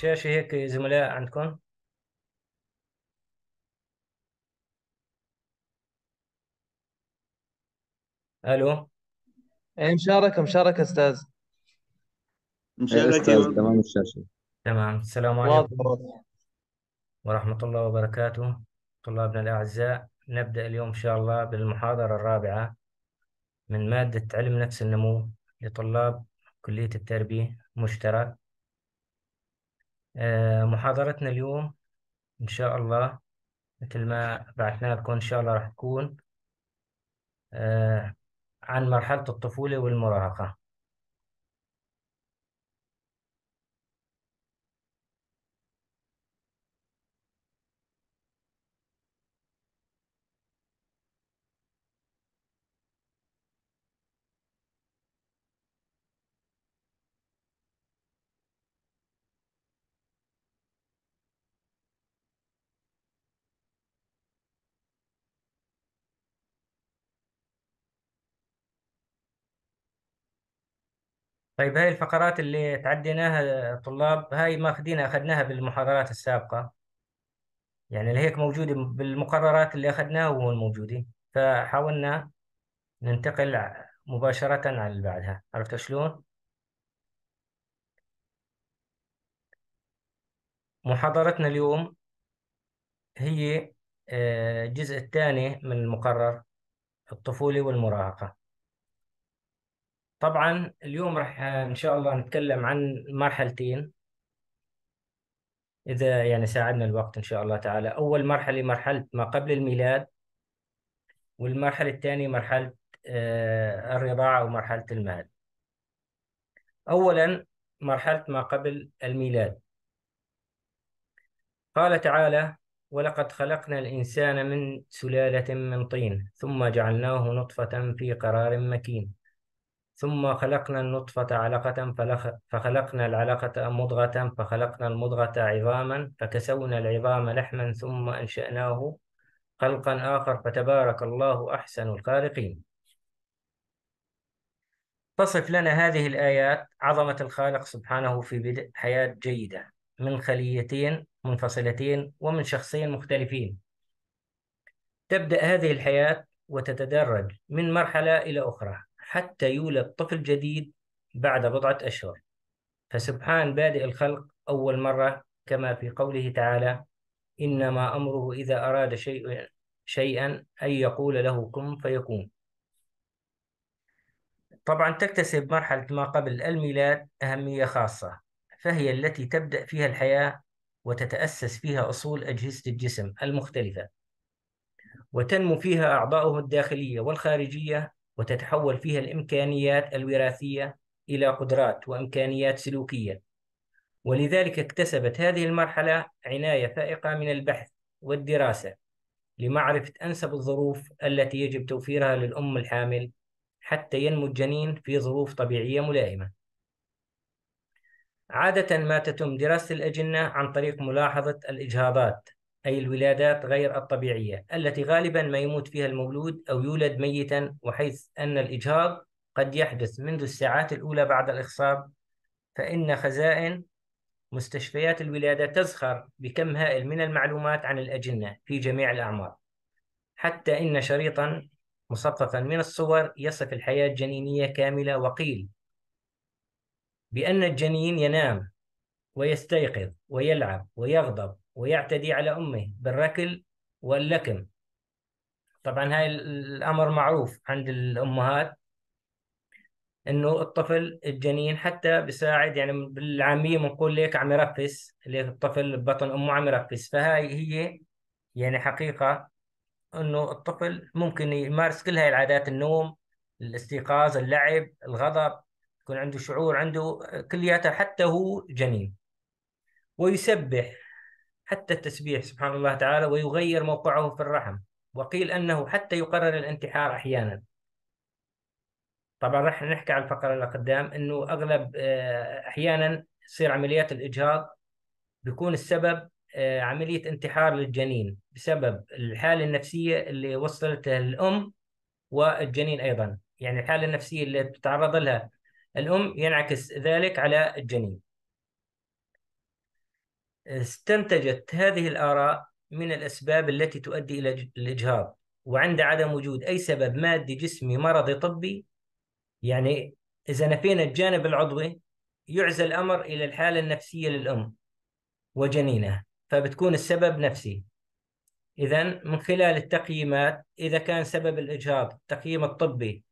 الشاشة هيك زملاء عندكم ألو اي مشاركة مشاركة استاذ مشاركة أستاذ تمام الشاشة تمام السلام عليكم ورحمة الله وبركاته طلابنا الأعزاء نبدأ اليوم إن شاء الله بالمحاضرة الرابعة من مادة علم نفس النمو لطلاب كلية التربية مشترك آه، محاضرتنا اليوم إن شاء الله مثل ما بعثنا لكم إن شاء الله راح تكون آه، عن مرحلة الطفولة والمراهقة طيب هاي الفقرات اللي تعديناها طلاب هاي ماخذينها أخذناها بالمحاضرات السابقة يعني اللي هيك موجودة بالمقررات اللي أخذناها وهون موجودة فحاولنا ننتقل مباشرة على اللي بعدها عرفت شلون؟ محاضرتنا اليوم هي آه، الجزء الثاني من المقرر الطفولة والمراهقة طبعا اليوم راح ان شاء الله نتكلم عن مرحلتين اذا يعني ساعدنا الوقت ان شاء الله تعالى اول مرحله مرحله ما قبل الميلاد والمرحله الثانيه مرحله آه، الرضاعه ومرحله المهد اولا مرحله ما قبل الميلاد قال تعالى ولقد خلقنا الانسان من سلاله من طين ثم جعلناه نطفه في قرار مكين ثم خلقنا النطفة علقة فخلقنا العلقة مضغة فخلقنا المضغة عظاما فكسونا العظام لحما ثم أنشأناه خلقا آخر فتبارك الله أحسن الخالقين تصف لنا هذه الآيات عظمة الخالق سبحانه في بدء حياة جيدة من خليتين منفصلتين ومن شخصين مختلفين تبدأ هذه الحياة وتتدرج من مرحلة إلى أخرى حتى يولد طفل جديد بعد بضعة أشهر فسبحان بادئ الخلق أول مرة كما في قوله تعالى إنما أمره إذا أراد شيء شيئا أن يقول له كن فيكون طبعا تكتسب مرحلة ما قبل الميلاد أهمية خاصة فهي التي تبدأ فيها الحياة وتتأسس فيها أصول أجهزة الجسم المختلفة وتنمو فيها أعضاؤه الداخلية والخارجية وتتحول فيها الإمكانيات الوراثية إلى قدرات وإمكانيات سلوكية ولذلك اكتسبت هذه المرحلة عناية فائقة من البحث والدراسة لمعرفة أنسب الظروف التي يجب توفيرها للأم الحامل حتى ينمو الجنين في ظروف طبيعية ملائمة. عادة ما تتم دراسة الأجنة عن طريق ملاحظة الإجهاضات أي الولادات غير الطبيعية التي غالبا ما يموت فيها المولود أو يولد ميتا وحيث أن الإجهاض قد يحدث منذ الساعات الأولى بعد الإخصاب فإن خزائن مستشفيات الولادة تزخر بكم هائل من المعلومات عن الأجنة في جميع الأعمار حتى إن شريطا مصففا من الصور يصف الحياة الجنينية كاملة وقيل بأن الجنين ينام ويستيقظ ويلعب ويغضب ويعتدي على أمه بالركل واللكم طبعا هاي الأمر معروف عند الأمهات انه الطفل الجنين حتى بساعد يعني بالعاميه بنقول ليك عم يرفس ليك الطفل ببطن امه عم يرفس فهاي هي يعني حقيقه انه الطفل ممكن يمارس كل هاي العادات النوم الاستيقاظ اللعب الغضب يكون عنده شعور عنده كلياتها حتى هو جنين ويسبح حتى التسبيح سبحان الله تعالى ويغير موقعه في الرحم وقيل أنه حتى يقرر الانتحار أحيانا طبعا راح نحكي على الفقرة اللي قدام أنه أغلب آه، أحيانا تصير عمليات الإجهاض بيكون السبب آه، عملية انتحار للجنين بسبب الحالة النفسية اللي وصلتها الأم والجنين أيضا يعني الحالة النفسية اللي تتعرض لها الأم ينعكس ذلك على الجنين استنتجت هذه الآراء من الأسباب التي تؤدي إلى الإجهاض وعند عدم وجود أي سبب مادي جسمي مرضي طبي يعني إذا نفينا الجانب العضوي يعزى الأمر إلى الحالة النفسية للأم وجنينه فبتكون السبب نفسي إذا من خلال التقييمات إذا كان سبب الإجهاض التقييم الطبي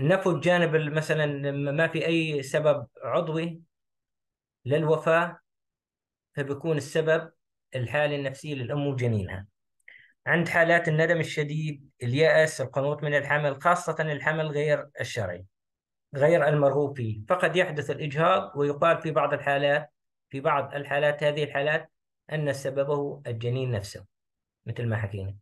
نفوا الجانب مثلا ما في أي سبب عضوي للوفاة فبيكون السبب الحالة النفسية للأم وجنينها عند حالات الندم الشديد اليأس القنوط من الحمل خاصة الحمل غير الشرعي غير المرغوب فيه فقد يحدث الإجهاض ويقال في بعض الحالات في بعض الحالات هذه الحالات أن سببه الجنين نفسه مثل ما حكينا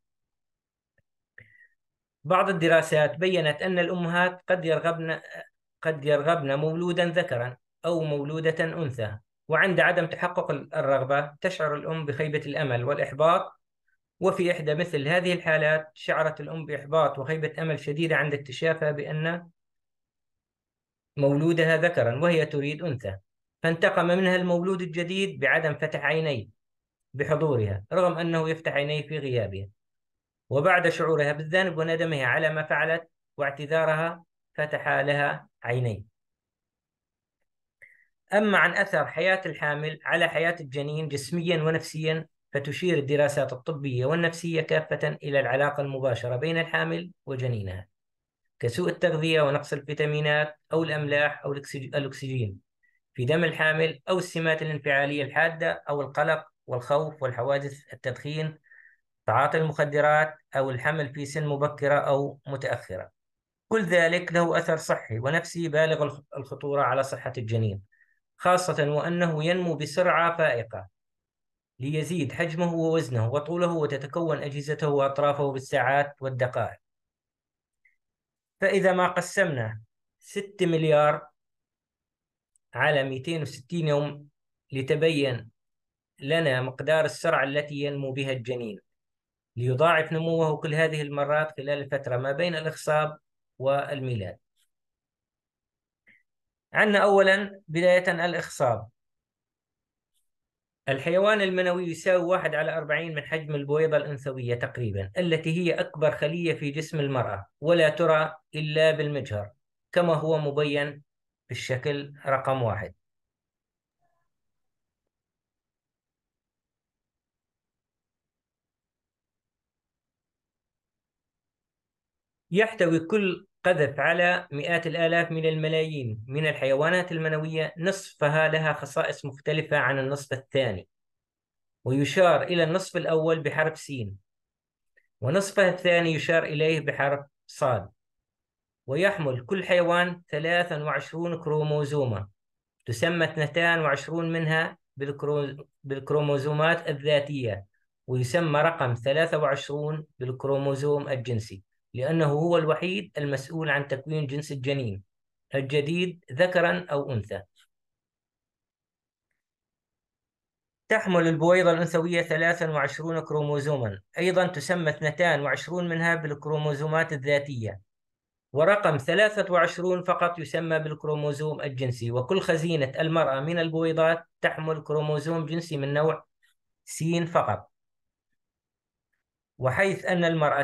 بعض الدراسات بينت أن الأمهات قد يرغبن قد يرغبن مولودا ذكرا أو مولودة أنثى وعند عدم تحقق الرغبة تشعر الأم بخيبة الأمل والإحباط وفي إحدى مثل هذه الحالات شعرت الأم بإحباط وخيبة أمل شديدة عند اكتشافها بأن مولودها ذكرا وهي تريد أنثى فانتقم منها المولود الجديد بعدم فتح عينيه بحضورها رغم أنه يفتح عينيه في غيابها وبعد شعورها بالذنب وندمها على ما فعلت واعتذارها فتح لها عينيه أما عن أثر حياة الحامل على حياة الجنين جسميا ونفسيا فتشير الدراسات الطبية والنفسية كافة إلى العلاقة المباشرة بين الحامل وجنينها كسوء التغذية ونقص الفيتامينات أو الأملاح أو الأكسجين في دم الحامل أو السمات الانفعالية الحادة أو القلق والخوف والحوادث التدخين تعاطي المخدرات أو الحمل في سن مبكرة أو متأخرة كل ذلك له أثر صحي ونفسي بالغ الخطورة على صحة الجنين خاصة وأنه ينمو بسرعة فائقة ليزيد حجمه ووزنه وطوله وتتكون أجهزته وأطرافه بالساعات والدقائق فإذا ما قسمنا 6 مليار على 260 يوم لتبين لنا مقدار السرعة التي ينمو بها الجنين ليضاعف نموه كل هذه المرات خلال الفترة ما بين الإخصاب والميلاد عندنا أولا بداية الإخصاب الحيوان المنوي يساوي واحد على أربعين من حجم البويضة الأنثوية تقريبا التي هي أكبر خلية في جسم المرأة ولا ترى إلا بالمجهر كما هو مبين بالشكل رقم واحد يحتوي كل قذف على مئات الآلاف من الملايين من الحيوانات المنوية نصفها لها خصائص مختلفة عن النصف الثاني ويشار إلى النصف الأول بحرف سين ونصفها الثاني يشار إليه بحرف صاد ويحمل كل حيوان 23 كروموزومة تسمى 22 منها بالكروموزومات الذاتية ويسمى رقم 23 بالكروموزوم الجنسي لأنه هو الوحيد المسؤول عن تكوين جنس الجنين الجديد ذكرا أو أنثى تحمل البويضة الأنثوية 23 كروموزوما أيضا تسمى 22 منها بالكروموزومات الذاتية ورقم 23 فقط يسمى بالكروموزوم الجنسي وكل خزينة المرأة من البويضات تحمل كروموزوم جنسي من نوع سين فقط وحيث أن المرأة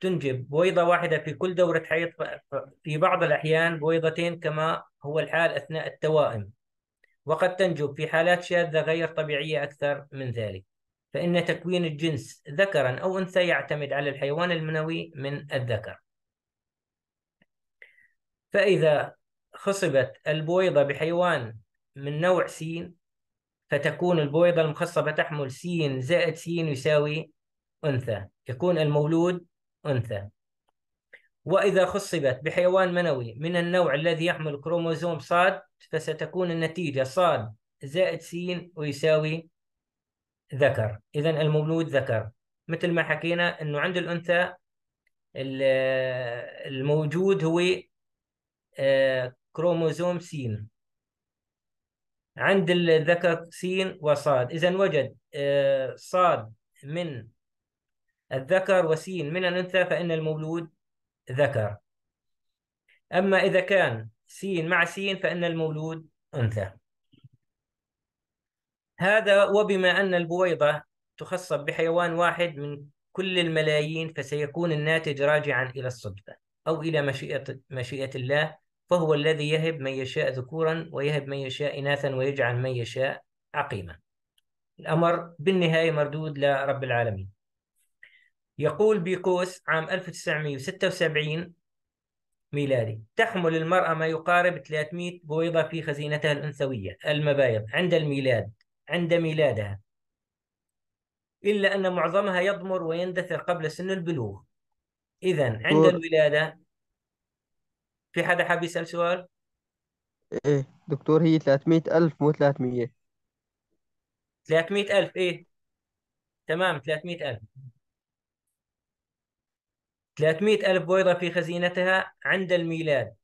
تنجب بويضة واحدة في كل دورة حيض في بعض الأحيان بويضتين كما هو الحال أثناء التوائم وقد تنجب في حالات شاذة غير طبيعية أكثر من ذلك فإن تكوين الجنس ذكرا أو أنثى يعتمد على الحيوان المنوي من الذكر فإذا خصبت البويضة بحيوان من نوع سين فتكون البويضة المخصبة تحمل سين زائد سين يساوي أنثى يكون المولود أنثى وإذا خصبت بحيوان منوي من النوع الذي يحمل كروموزوم صاد فستكون النتيجة صاد زائد سين ويساوي ذكر إذا المولود ذكر مثل ما حكينا أنه عند الأنثى الموجود هو آه، كروموزوم سين عند الذكر سين وصاد إذا وجد آه، صاد من الذكر وسين من الأنثى فإن المولود ذكر أما إذا كان سين مع سين فإن المولود أنثى هذا وبما أن البويضة تخصب بحيوان واحد من كل الملايين فسيكون الناتج راجعا إلى الصدفة أو إلى مشيئة, مشيئة الله فهو الذي يهب من يشاء ذكورا ويهب من يشاء إناثا ويجعل من يشاء عقيما الأمر بالنهاية مردود لرب العالمين يقول بيقوس عام 1976 ميلادي تحمل المرأة ما يقارب 300 بويضة في خزينتها الأنثوية المبايض عند الميلاد عند ميلادها إلا أن معظمها يضمر ويندثر قبل سن البلوغ إذا عند الولادة في حدا حاب يسأل سؤال؟ إيه دكتور هي 300 ألف مو 300 300 ألف إيه تمام 300 ألف 300 ألف بويضة في خزينتها عند الميلاد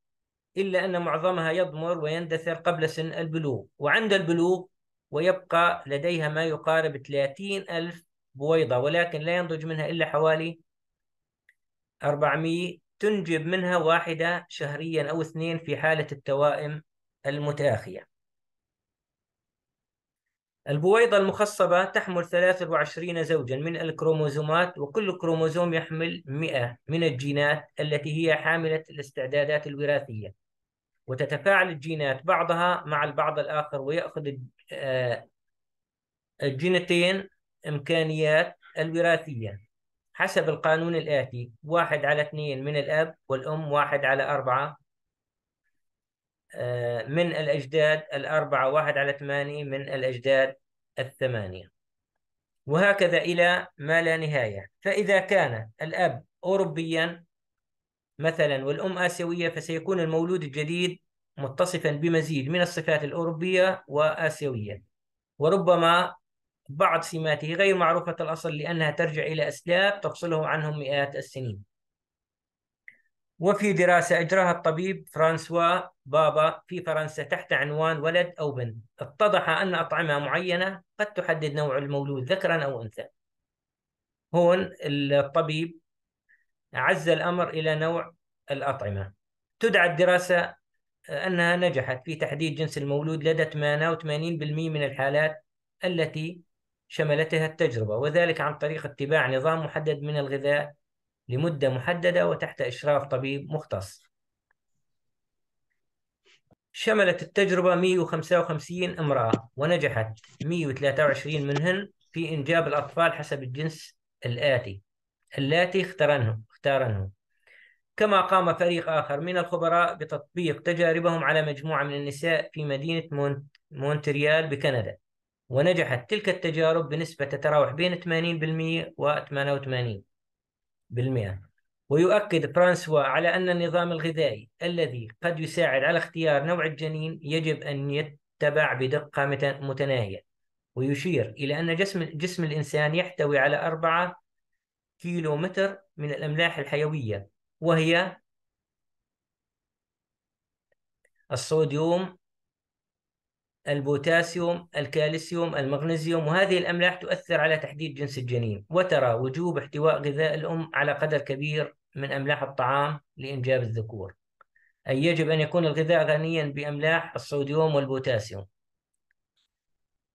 إلا أن معظمها يضمر ويندثر قبل سن البلوغ وعند البلوغ ويبقى لديها ما يقارب 30 ألف بويضة ولكن لا ينضج منها إلا حوالي 400 تنجب منها واحدة شهريا أو اثنين في حالة التوائم المتآخية البويضة المخصبة تحمل 23 زوجا من الكروموزومات وكل كروموزوم يحمل 100 من الجينات التي هي حاملة الاستعدادات الوراثية وتتفاعل الجينات بعضها مع البعض الآخر ويأخذ آه، الجينتين إمكانيات الوراثية حسب القانون الآتي واحد على اثنين من الأب والأم واحد على أربعة آه، من الأجداد الأربعة واحد على ثمانية من الأجداد الثمانية وهكذا إلى ما لا نهاية فإذا كان الأب أوروبيا مثلا والأم آسيوية فسيكون المولود الجديد متصفا بمزيد من الصفات الأوروبية وآسيوية وربما بعض سماته غير معروفة الأصل لأنها ترجع إلى أسلاب تفصلهم عنهم مئات السنين وفي دراسة أجراها الطبيب فرانسوا بابا في فرنسا تحت عنوان ولد أو بنت اتضح أن أطعمة معينة قد تحدد نوع المولود ذكرا أو أنثى هون الطبيب عز الأمر إلى نوع الأطعمة تدعى الدراسة أنها نجحت في تحديد جنس المولود لدى 88% من الحالات التي شملتها التجربة وذلك عن طريق اتباع نظام محدد من الغذاء لمدة محددة وتحت إشراف طبيب مختص شملت التجربة 155 امرأة ونجحت 123 منهن في إنجاب الأطفال حسب الجنس الآتي اللاتي اختارنه اختارنه كما قام فريق آخر من الخبراء بتطبيق تجاربهم على مجموعة من النساء في مدينة مونت... مونتريال بكندا ونجحت تلك التجارب بنسبة تتراوح بين 80% و 88 ويؤكد فرانسوا على أن النظام الغذائي الذي قد يساعد على اختيار نوع الجنين يجب أن يتبع بدقة متناهية ويشير إلى أن جسم, جسم الإنسان يحتوي على أربعة كيلو متر من الأملاح الحيوية وهي الصوديوم البوتاسيوم الكالسيوم المغنيسيوم وهذه الأملاح تؤثر على تحديد جنس الجنين وترى وجوب احتواء غذاء الأم على قدر كبير من أملاح الطعام لإنجاب الذكور أي يجب أن يكون الغذاء غنيا بأملاح الصوديوم والبوتاسيوم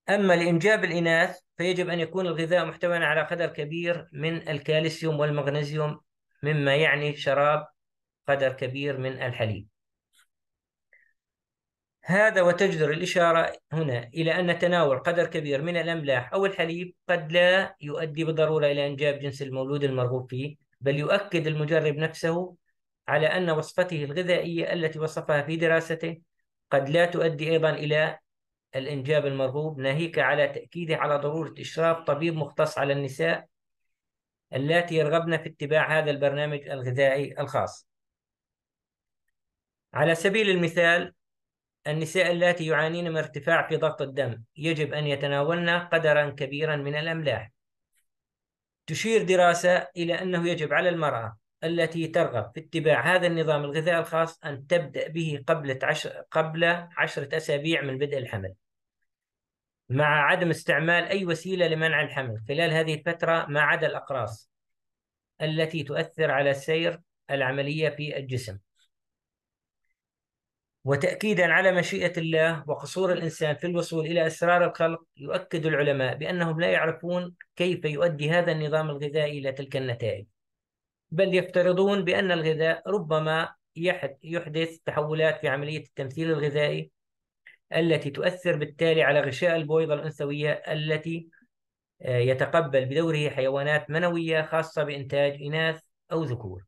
أما لإنجاب الإناث فيجب أن يكون الغذاء محتوى على قدر كبير من الكالسيوم والمغنيسيوم مما يعني شراب قدر كبير من الحليب هذا وتجدر الإشارة هنا إلى أن تناول قدر كبير من الأملاح أو الحليب قد لا يؤدي بالضرورة إلى إنجاب جنس المولود المرغوب فيه بل يؤكد المجرب نفسه على أن وصفته الغذائية التي وصفها في دراسته قد لا تؤدي أيضا إلى الإنجاب المرغوب ناهيك على تأكيده على ضرورة إشراف طبيب مختص على النساء اللاتي يرغبن في اتباع هذا البرنامج الغذائي الخاص على سبيل المثال النساء اللاتي يعانين من ارتفاع في ضغط الدم يجب أن يتناولن قدرا كبيرا من الأملاح تشير دراسة إلى أنه يجب على المرأة التي ترغب في اتباع هذا النظام الغذائي الخاص أن تبدأ به قبل عشر قبل عشرة أسابيع من بدء الحمل مع عدم استعمال أي وسيلة لمنع الحمل خلال هذه الفترة ما عدا الأقراص التي تؤثر على سير العملية في الجسم وتأكيدا على مشيئة الله وقصور الإنسان في الوصول إلى أسرار الخلق يؤكد العلماء بأنهم لا يعرفون كيف يؤدي هذا النظام الغذائي إلى تلك النتائج بل يفترضون بأن الغذاء ربما يحدث تحولات في عملية التمثيل الغذائي التي تؤثر بالتالي على غشاء البويضة الأنثوية التي آه، يتقبل بدوره حيوانات منوية خاصة بإنتاج إناث أو ذكور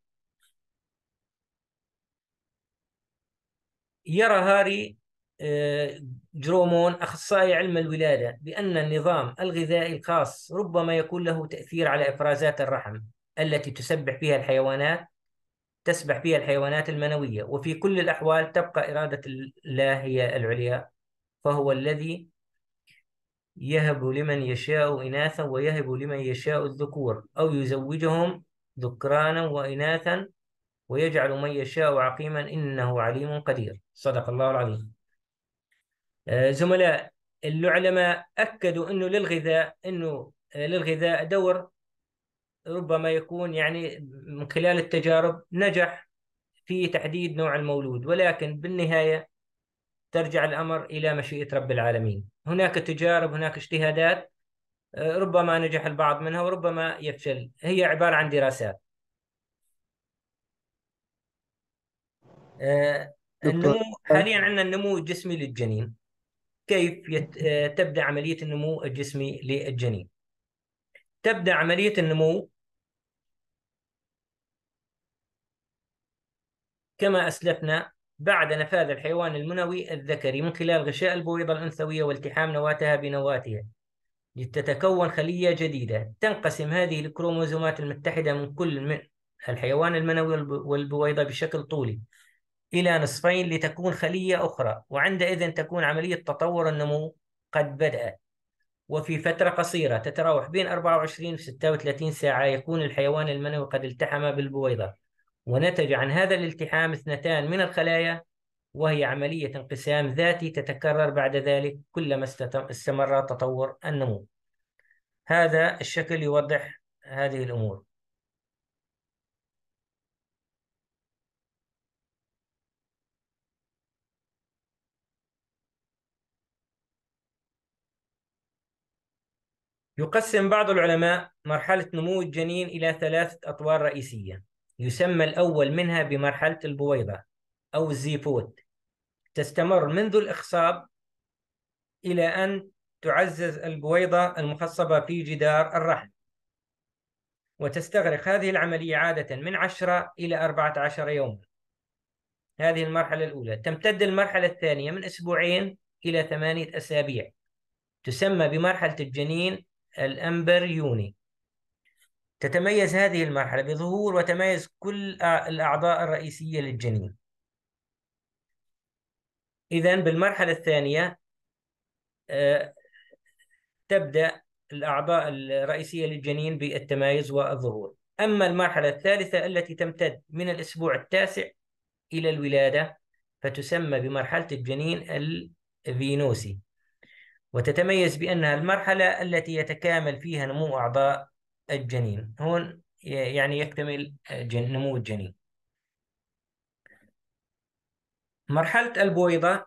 يرى هاري آه، جرومون أخصائي علم الولادة بأن النظام الغذائي الخاص ربما يكون له تأثير على إفرازات الرحم التي تسبح فيها الحيوانات تسبح فيها الحيوانات المنوية وفي كل الأحوال تبقى إرادة الله هي العليا فهو الذي يهب لمن يشاء إناثا ويهب لمن يشاء الذكور أو يزوجهم ذكرانا وإناثا ويجعل من يشاء عقيما إنه عليم قدير صدق الله العظيم آه، زملاء العلماء أكدوا أنه للغذاء أنه آه، للغذاء دور ربما يكون يعني من خلال التجارب نجح في تحديد نوع المولود ولكن بالنهاية ترجع الأمر إلى مشيئة رب العالمين هناك تجارب هناك اجتهادات آه، ربما نجح البعض منها وربما يفشل هي عبارة عن دراسات آه، النمو حاليا عندنا النمو الجسمي للجنين كيف يت... آه، تبدا عمليه النمو الجسمي للجنين تبدا عمليه النمو كما اسلفنا بعد نفاذ الحيوان المنوي الذكري من خلال غشاء البويضه الانثويه والتحام نواتها بنواتها لتتكون خليه جديده تنقسم هذه الكروموزومات المتحده من كل من الحيوان المنوي والبويضه بشكل طولي إلى نصفين لتكون خلية أخرى وعندئذ تكون عملية تطور النمو قد بدأت وفي فترة قصيرة تتراوح بين 24 و 36 ساعة يكون الحيوان المنوي قد التحم بالبويضة ونتج عن هذا الالتحام اثنتان من الخلايا وهي عملية انقسام ذاتي تتكرر بعد ذلك كلما استمر تطور النمو هذا الشكل يوضح هذه الأمور يقسم بعض العلماء مرحلة نمو الجنين إلى ثلاثة أطوار رئيسية يسمى الأول منها بمرحلة البويضة أو الزيفوت تستمر منذ الإخصاب إلى أن تعزز البويضة المخصبة في جدار الرحم وتستغرق هذه العملية عادة من 10 إلى 14 يوما هذه المرحلة الأولى تمتد المرحلة الثانية من أسبوعين إلى ثمانية أسابيع تسمى بمرحلة الجنين الأمبريوني تتميز هذه المرحلة بظهور وتميز كل الأعضاء الرئيسية للجنين إذا بالمرحلة الثانية آه، تبدأ الأعضاء الرئيسية للجنين بالتمايز والظهور أما المرحلة الثالثة التي تمتد من الأسبوع التاسع إلى الولادة فتسمى بمرحلة الجنين الفينوسي وتتميز بأنها المرحلة التي يتكامل فيها نمو أعضاء الجنين هون يعني يكتمل جن نمو الجنين مرحلة البويضة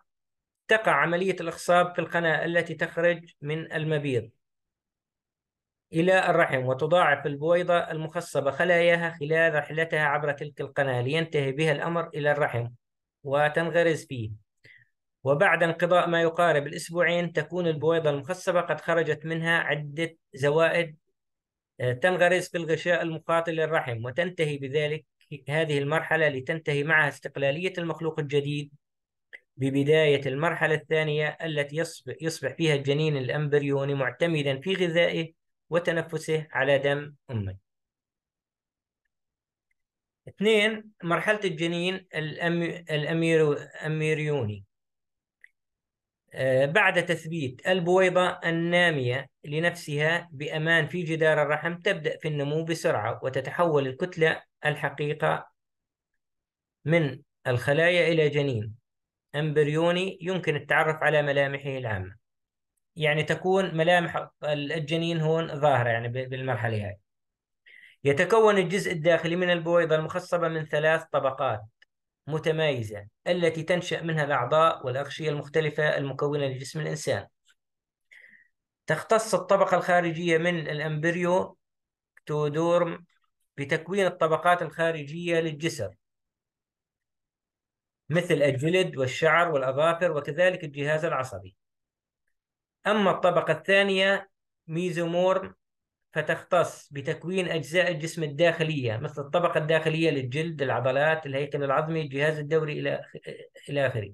تقع عملية الإخصاب في القناة التي تخرج من المبيض إلى الرحم وتضاعف البويضة المخصبة خلاياها خلال رحلتها عبر تلك القناة لينتهي بها الأمر إلى الرحم وتنغرز فيه وبعد انقضاء ما يقارب الأسبوعين تكون البويضة المخصبة قد خرجت منها عدة زوائد آه، تنغرز في الغشاء المقاتل للرحم وتنتهي بذلك هذه المرحلة لتنتهي معها استقلالية المخلوق الجديد ببداية المرحلة الثانية التي يصبح فيها الجنين الأمبريوني معتمدا في غذائه وتنفسه على دم أمه. اثنين مرحلة الجنين الأميريوني آه، بعد تثبيت البويضة النامية لنفسها بأمان في جدار الرحم تبدأ في النمو بسرعة وتتحول الكتلة الحقيقة من الخلايا إلى جنين أمبريوني يمكن التعرف على ملامحه العامة يعني تكون ملامح الجنين هون ظاهرة يعني بالمرحلة هاي يتكون الجزء الداخلي من البويضة المخصبة من ثلاث طبقات متمايزة التي تنشأ منها الأعضاء والأغشية المختلفة المكونة لجسم الإنسان تختص الطبقة الخارجية من الأمبريو تودورم بتكوين الطبقات الخارجية للجسر مثل الجلد والشعر والأظافر وكذلك الجهاز العصبي أما الطبقة الثانية ميزومورم فتختص بتكوين أجزاء الجسم الداخلية مثل الطبقة الداخلية للجلد، العضلات، الهيكل العظمي، الجهاز الدوري إلى إلى آخره.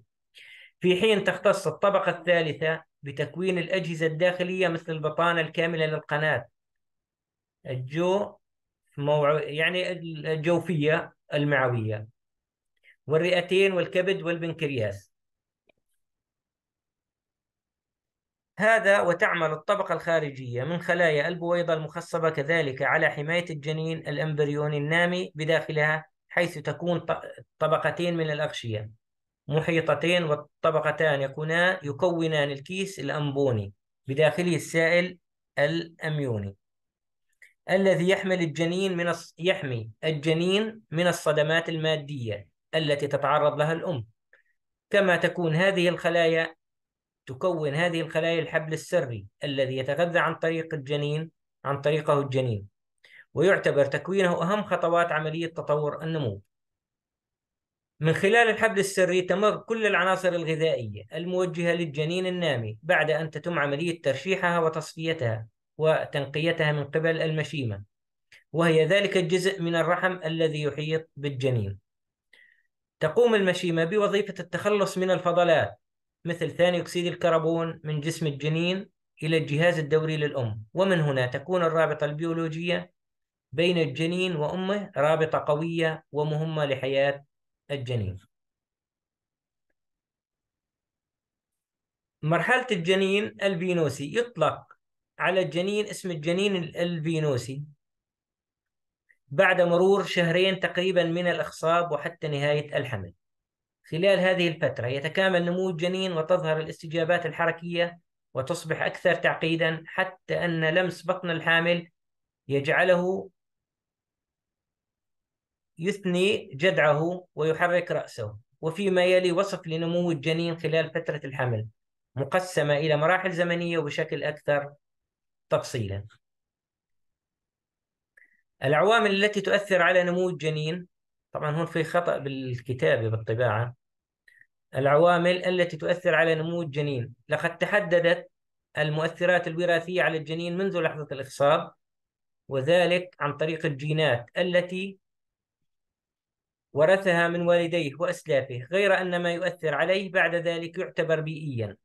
في حين تختص الطبقة الثالثة بتكوين الأجهزة الداخلية مثل البطانة الكاملة للقناة، الجو موع... يعني الجوفية المعوية والرئتين والكبد والبنكرياس هذا وتعمل الطبقة الخارجية من خلايا البويضة المخصبة كذلك على حماية الجنين الأمبريوني النامي بداخلها حيث تكون طبقتين من الأغشية محيطتين والطبقتان يكونا يكونان الكيس الأنبوني بداخله السائل الأميوني الذي يحمل الجنين من الص... يحمي الجنين من الصدمات المادية التي تتعرض لها الأم كما تكون هذه الخلايا تكون هذه الخلايا الحبل السري الذي يتغذى عن طريق الجنين عن طريقه الجنين ويعتبر تكوينه أهم خطوات عملية تطور النمو من خلال الحبل السري تمر كل العناصر الغذائية الموجهة للجنين النامي بعد أن تتم عملية ترشيحها وتصفيتها وتنقيتها من قبل المشيمة وهي ذلك الجزء من الرحم الذي يحيط بالجنين تقوم المشيمة بوظيفة التخلص من الفضلات مثل ثاني أكسيد الكربون من جسم الجنين إلى الجهاز الدوري للأم ومن هنا تكون الرابطة البيولوجية بين الجنين وأمه رابطة قوية ومهمة لحياة الجنين مرحلة الجنين البينوسي يطلق على الجنين اسم الجنين البينوسي بعد مرور شهرين تقريبا من الإخصاب وحتى نهاية الحمل خلال هذه الفترة يتكامل نمو الجنين وتظهر الاستجابات الحركية وتصبح أكثر تعقيدا حتى أن لمس بطن الحامل يجعله يثني جدعه ويحرك رأسه وفيما يلي وصف لنمو الجنين خلال فترة الحمل مقسمة إلى مراحل زمنية وبشكل أكثر تفصيلا العوامل التي تؤثر على نمو الجنين طبعا هون في خطأ بالكتابة بالطباعة العوامل التي تؤثر على نمو الجنين لقد تحددت المؤثرات الوراثية على الجنين منذ لحظة الإخصاب وذلك عن طريق الجينات التي ورثها من والديه وأسلافه غير أن ما يؤثر عليه بعد ذلك يعتبر بيئيا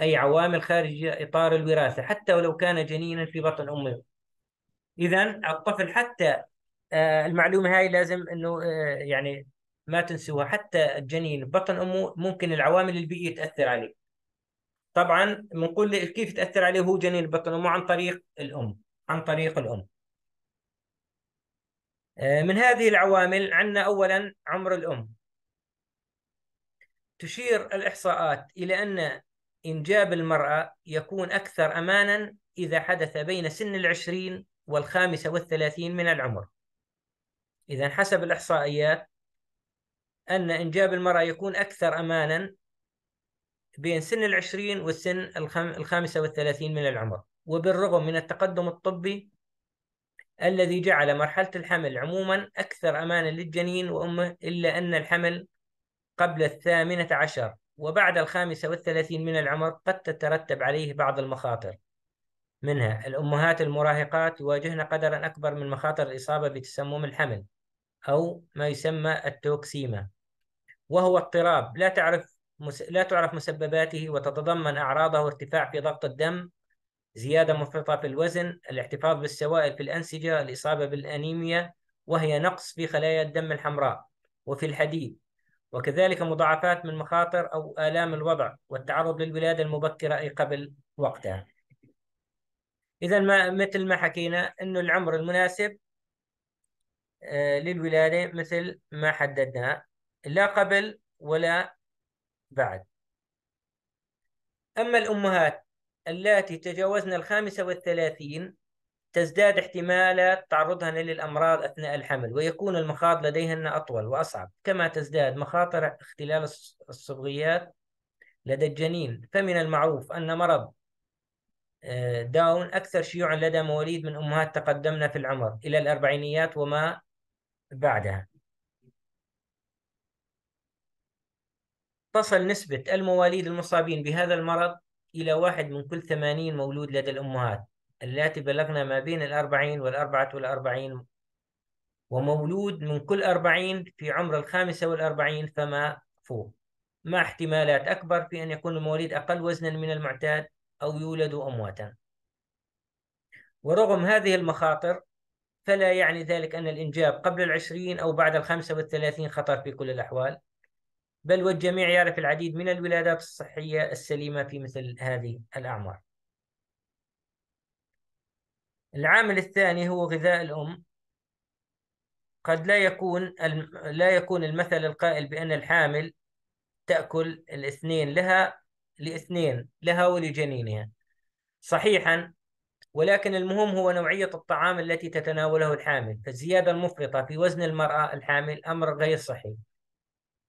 أي عوامل خارج إطار الوراثة حتى ولو كان جنينا في بطن أمه إذا الطفل حتى آه، المعلومه هاي لازم انه آه، يعني ما تنسوها حتى الجنين بطن امه ممكن العوامل البيئيه تاثر عليه طبعا بنقول كيف تاثر عليه هو جنين بطن امه عن طريق الام عن طريق الام آه، من هذه العوامل عندنا اولا عمر الام تشير الاحصاءات الى ان انجاب المراه يكون اكثر امانا اذا حدث بين سن العشرين والخامسه والثلاثين من العمر إذا حسب الإحصائيات أن إنجاب المرأة يكون أكثر أمانا بين سن العشرين والسن الخامسة والثلاثين من العمر وبالرغم من التقدم الطبي الذي جعل مرحلة الحمل عموما أكثر أمانا للجنين وأمه إلا أن الحمل قبل الثامنة عشر وبعد الخامسة والثلاثين من العمر قد تترتب عليه بعض المخاطر منها الأمهات المراهقات يواجهن قدرا أكبر من مخاطر الإصابة بتسمم الحمل أو ما يسمى التوكسيما وهو اضطراب لا تعرف مس... لا تعرف مسبباته وتتضمن أعراضه ارتفاع في ضغط الدم زيادة مفرطة في الوزن الاحتفاظ بالسوائل في الأنسجة الإصابة بالأنيميا وهي نقص في خلايا الدم الحمراء وفي الحديد وكذلك مضاعفات من مخاطر أو آلام الوضع والتعرض للولادة المبكرة أي قبل وقتها إذا ما مثل ما حكينا أنه العمر المناسب آه، للولادة مثل ما حددنا لا قبل ولا بعد أما الأمهات اللاتي تجاوزن الخامسة والثلاثين تزداد احتمالات تعرضهن للأمراض أثناء الحمل ويكون المخاض لديهن أطول وأصعب كما تزداد مخاطر اختلال الصبغيات لدى الجنين فمن المعروف أن مرض آه، داون أكثر شيوعا لدى مواليد من أمهات تقدمنا في العمر إلى الأربعينيات وما بعدها تصل نسبة المواليد المصابين بهذا المرض إلى واحد من كل ثمانين مولود لدى الأمهات اللاتي بلغنا ما بين الأربعين والأربعة والأربعين ومولود من كل أربعين في عمر الخامسة والأربعين فما فوق مع احتمالات أكبر في أن يكون المواليد أقل وزنا من المعتاد أو يولدوا أمواتا ورغم هذه المخاطر فلا يعني ذلك أن الإنجاب قبل العشرين أو بعد الخمسة والثلاثين خطر في كل الأحوال بل والجميع يعرف العديد من الولادات الصحية السليمة في مثل هذه الأعمار العامل الثاني هو غذاء الأم قد لا يكون لا يكون المثل القائل بأن الحامل تأكل الاثنين لها لاثنين لها ولجنينها صحيحا ولكن المهم هو نوعية الطعام التي تتناوله الحامل فالزيادة المفرطة في وزن المرأة الحامل أمر غير صحي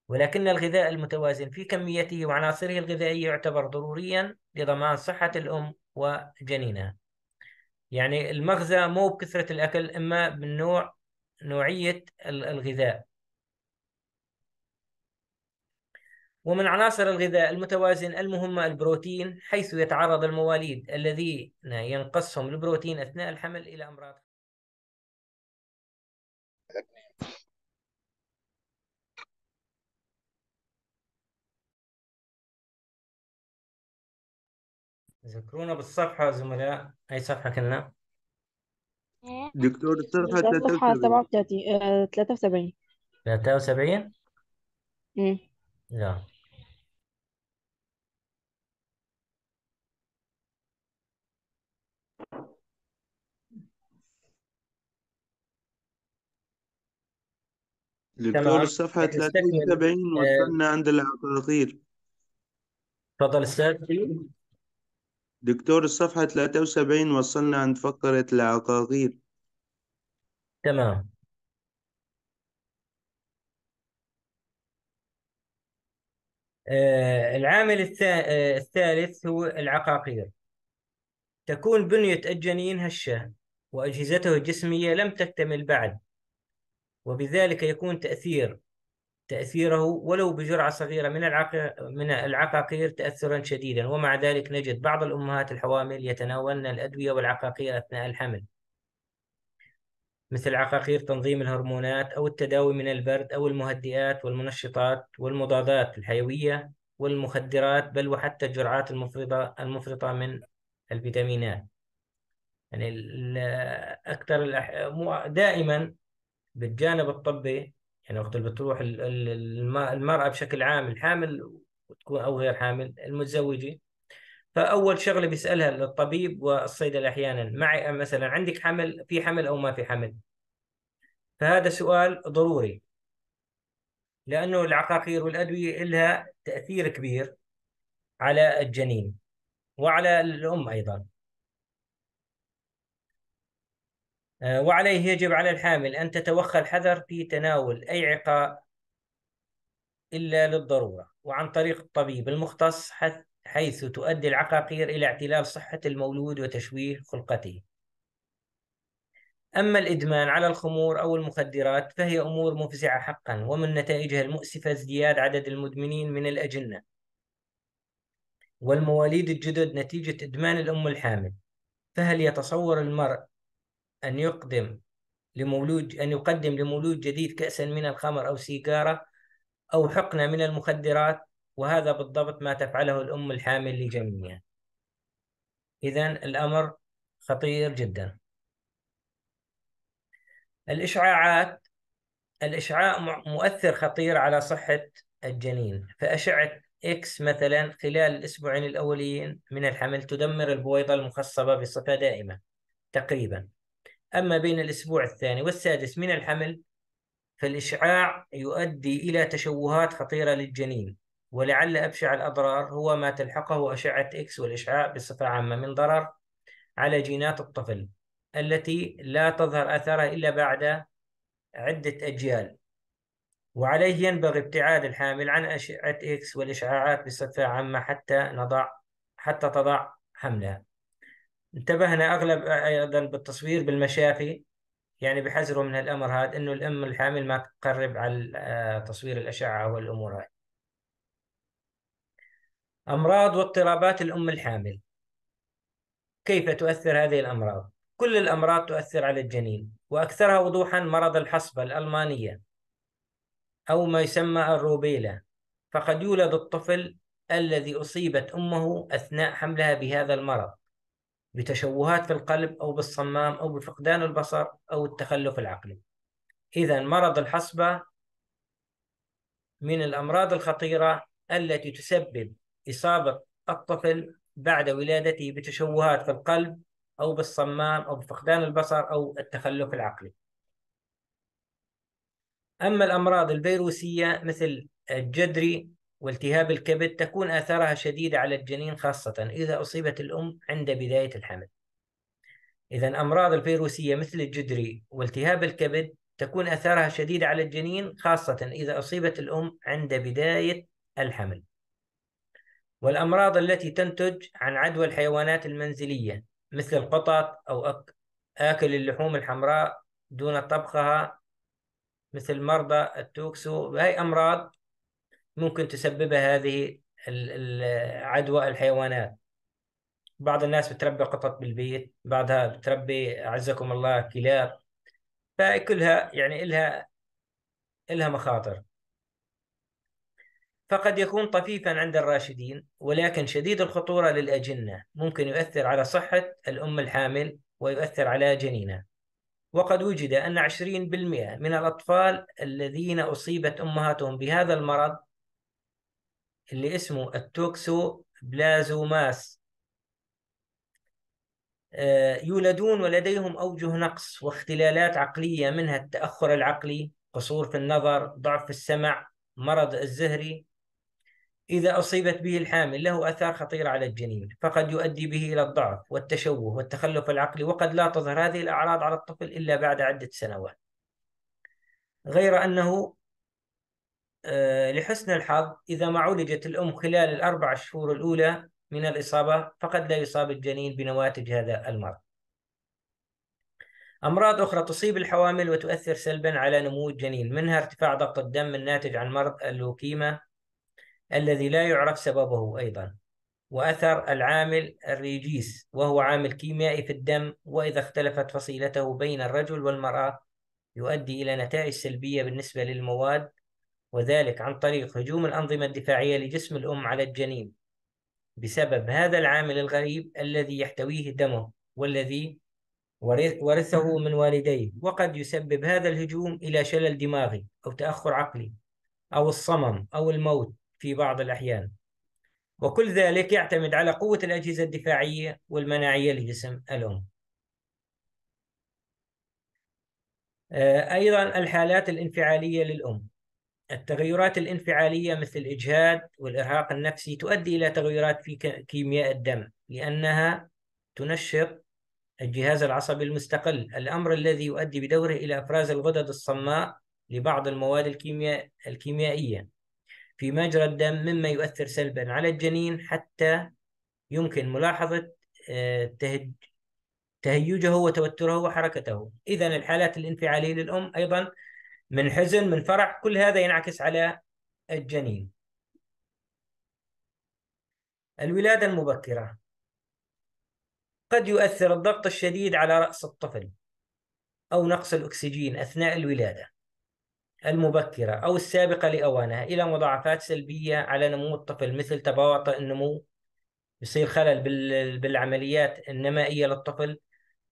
ولكن الغذاء المتوازن في كميته وعناصره الغذائية يعتبر ضروريا لضمان صحة الأم وجنينها يعني المغزى مو بكثرة الأكل إما من نوع نوعية الغذاء ومن عناصر الغذاء المتوازن المهمة البروتين حيث يتعرض المواليد الذين ينقصهم البروتين أثناء الحمل إلى أمراض ذكرونا بالصفحة زملاء أي صفحة كنا؟ إيه. دكتور الصفحة 37 73 73 امم Ja. نعم. دكتور تمام الصفحة 30 نستكمل وصلنا عند العقاقير تفضل استاذ دكتور الصفحة 73 وصلنا عند فقرة العقاقير تمام آه، العامل آه، الثالث هو العقاقير تكون بنية الجنين هشة وأجهزته الجسمية لم تكتمل بعد وبذلك يكون تأثير تأثيره ولو بجرعة صغيرة من من العقاقير تأثرا شديدا ومع ذلك نجد بعض الأمهات الحوامل يتناولن الأدوية والعقاقير أثناء الحمل مثل عقاقير تنظيم الهرمونات أو التداوي من البرد أو المهدئات والمنشطات والمضادات الحيوية والمخدرات بل وحتى الجرعات المفرطة المفرطة من الفيتامينات يعني أكثر الأح... دائما بالجانب الطبي يعني وقت اللي بتروح المرأة بشكل عام الحامل أو غير حامل المتزوجة فاول شغله بيسالها الطبيب والصيدله احيانا معي مثلا عندك حمل في حمل او ما في حمل فهذا سؤال ضروري لانه العقاقير والادويه لها تاثير كبير على الجنين وعلى الام ايضا آه، وعليه يجب على الحامل ان تتوخى الحذر في تناول اي عقاء الا للضروره وعن طريق الطبيب المختص حث حيث تؤدي العقاقير إلى اعتلال صحة المولود وتشويه خلقته أما الإدمان على الخمور أو المخدرات فهي أمور مفزعة حقا ومن نتائجها المؤسفة ازدياد عدد المدمنين من الأجنة والمواليد الجدد نتيجة إدمان الأم الحامل فهل يتصور المرء أن يقدم لمولود أن يقدم لمولود جديد كأسا من الخمر أو سيجارة أو حقنة من المخدرات وهذا بالضبط ما تفعله الأم الحامل لجنينها إذا الأمر خطير جدا الإشعاعات الإشعاع مؤثر خطير على صحة الجنين فأشعة إكس مثلا خلال الأسبوعين الأولين من الحمل تدمر البويضة المخصبة بصفة دائمة تقريبا أما بين الأسبوع الثاني والسادس من الحمل فالإشعاع يؤدي إلى تشوهات خطيرة للجنين ولعل أبشع الأضرار هو ما تلحقه أشعة إكس والإشعاع بصفة عامة من ضرر على جينات الطفل التي لا تظهر أثرها إلا بعد عدة أجيال وعليه ينبغي ابتعاد الحامل عن أشعة إكس والإشعاعات بصفة عامة حتى نضع حتى تضع حملها انتبهنا أغلب أيضا بالتصوير بالمشافي يعني بحذروا من الأمر هذا أنه الأم الحامل ما تقرب على تصوير الأشعة والأمور هاي أمراض واضطرابات الأم الحامل كيف تؤثر هذه الأمراض؟ كل الأمراض تؤثر على الجنين وأكثرها وضوحا مرض الحصبة الألمانية أو ما يسمى الروبيلا فقد يولد الطفل الذي أصيبت أمه أثناء حملها بهذا المرض بتشوهات في القلب أو بالصمام أو بفقدان البصر أو التخلف العقلي إذا مرض الحصبة من الأمراض الخطيرة التي تسبب إصابة الطفل بعد ولادته بتشوهات في القلب أو بالصمام أو بفقدان البصر أو التخلف العقلي أما الأمراض الفيروسية مثل الجدري والتهاب الكبد تكون آثارها شديدة على الجنين خاصة إذا أصيبت الأم عند بداية الحمل إذا الأمراض الفيروسية مثل الجدري والتهاب الكبد تكون آثارها شديدة على الجنين خاصة إذا أصيبت الأم عند بداية الحمل والأمراض التي تنتج عن عدوى الحيوانات المنزلية مثل القطط أو آكل اللحوم الحمراء دون طبخها مثل مرضى التوكسو هاي أمراض ممكن تسببها هذه عدوى الحيوانات بعض الناس بتربي قطط بالبيت بعضها بتربي أعزكم الله كلاب فكلها يعني إلها إلها مخاطر فقد يكون طفيفا عند الراشدين ولكن شديد الخطورة للأجنة ممكن يؤثر على صحة الأم الحامل ويؤثر على جنينها وقد وجد أن 20% من الأطفال الذين أصيبت أمهاتهم بهذا المرض اللي اسمه التوكسو بلازوماس آه، يولدون ولديهم أوجه نقص واختلالات عقلية منها التأخر العقلي قصور في النظر ضعف في السمع مرض الزهري إذا أصيبت به الحامل له آثار خطيرة على الجنين فقد يؤدي به إلى الضعف والتشوه والتخلف العقلي وقد لا تظهر هذه الأعراض على الطفل إلا بعد عدة سنوات غير أنه آه، لحسن الحظ إذا ما عولجت الأم خلال الأربع شهور الأولى من الإصابة فقد لا يصاب الجنين بنواتج هذا المرض أمراض أخرى تصيب الحوامل وتؤثر سلبا على نمو الجنين منها ارتفاع ضغط الدم الناتج عن مرض اللوكيما الذي لا يعرف سببه أيضا وأثر العامل الريجيس وهو عامل كيميائي في الدم وإذا اختلفت فصيلته بين الرجل والمرأة يؤدي إلى نتائج سلبية بالنسبة للمواد وذلك عن طريق هجوم الأنظمة الدفاعية لجسم الأم على الجنين بسبب هذا العامل الغريب الذي يحتويه دمه والذي ورثه من والديه وقد يسبب هذا الهجوم إلى شلل دماغي أو تأخر عقلي أو الصمم أو الموت في بعض الأحيان وكل ذلك يعتمد على قوة الأجهزة الدفاعية والمناعية لجسم الأم آه، أيضا الحالات الانفعالية للأم التغيرات الانفعالية مثل الإجهاد والإرهاق النفسي تؤدي إلى تغيرات في كيمياء الدم لأنها تنشط الجهاز العصبي المستقل الأمر الذي يؤدي بدوره إلى إفراز الغدد الصماء لبعض المواد الكيمياء الكيميائية في مجرى الدم مما يؤثر سلبا على الجنين حتى يمكن ملاحظة آه، تهيجه وتوتره وحركته إذا الحالات الانفعالية للأم أيضا من حزن من فرح كل هذا ينعكس على الجنين الولادة المبكرة قد يؤثر الضغط الشديد على رأس الطفل أو نقص الأكسجين أثناء الولادة المبكرة أو السابقة لأوانها إلى مضاعفات سلبية على نمو الطفل مثل تباطؤ النمو يصير خلل بالعمليات النمائية للطفل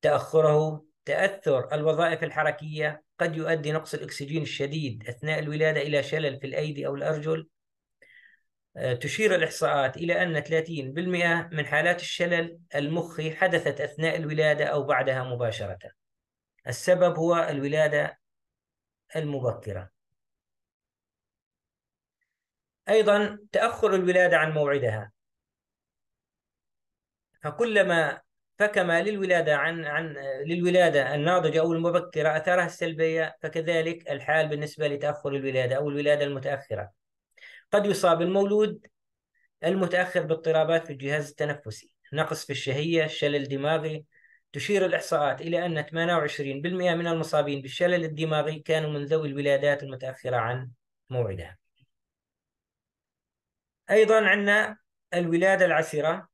تأخره تأثر الوظائف الحركية قد يؤدي نقص الأكسجين الشديد أثناء الولادة إلى شلل في الأيدي أو الأرجل آه، تشير الإحصاءات إلى أن 30% من حالات الشلل المخي حدثت أثناء الولادة أو بعدها مباشرة السبب هو الولادة المبكرة أيضا تأخر الولادة عن موعدها فكلما فكما للولادة عن عن للولادة الناضجة أو المبكرة أثارها السلبية فكذلك الحال بالنسبة لتأخر الولادة أو الولادة المتأخرة قد يصاب المولود المتأخر باضطرابات في الجهاز التنفسي نقص في الشهية شلل دماغي تشير الإحصاءات إلى أن 28% من المصابين بالشلل الدماغي كانوا من ذوي الولادات المتأخرة عن موعدها أيضا عندنا الولادة العسرة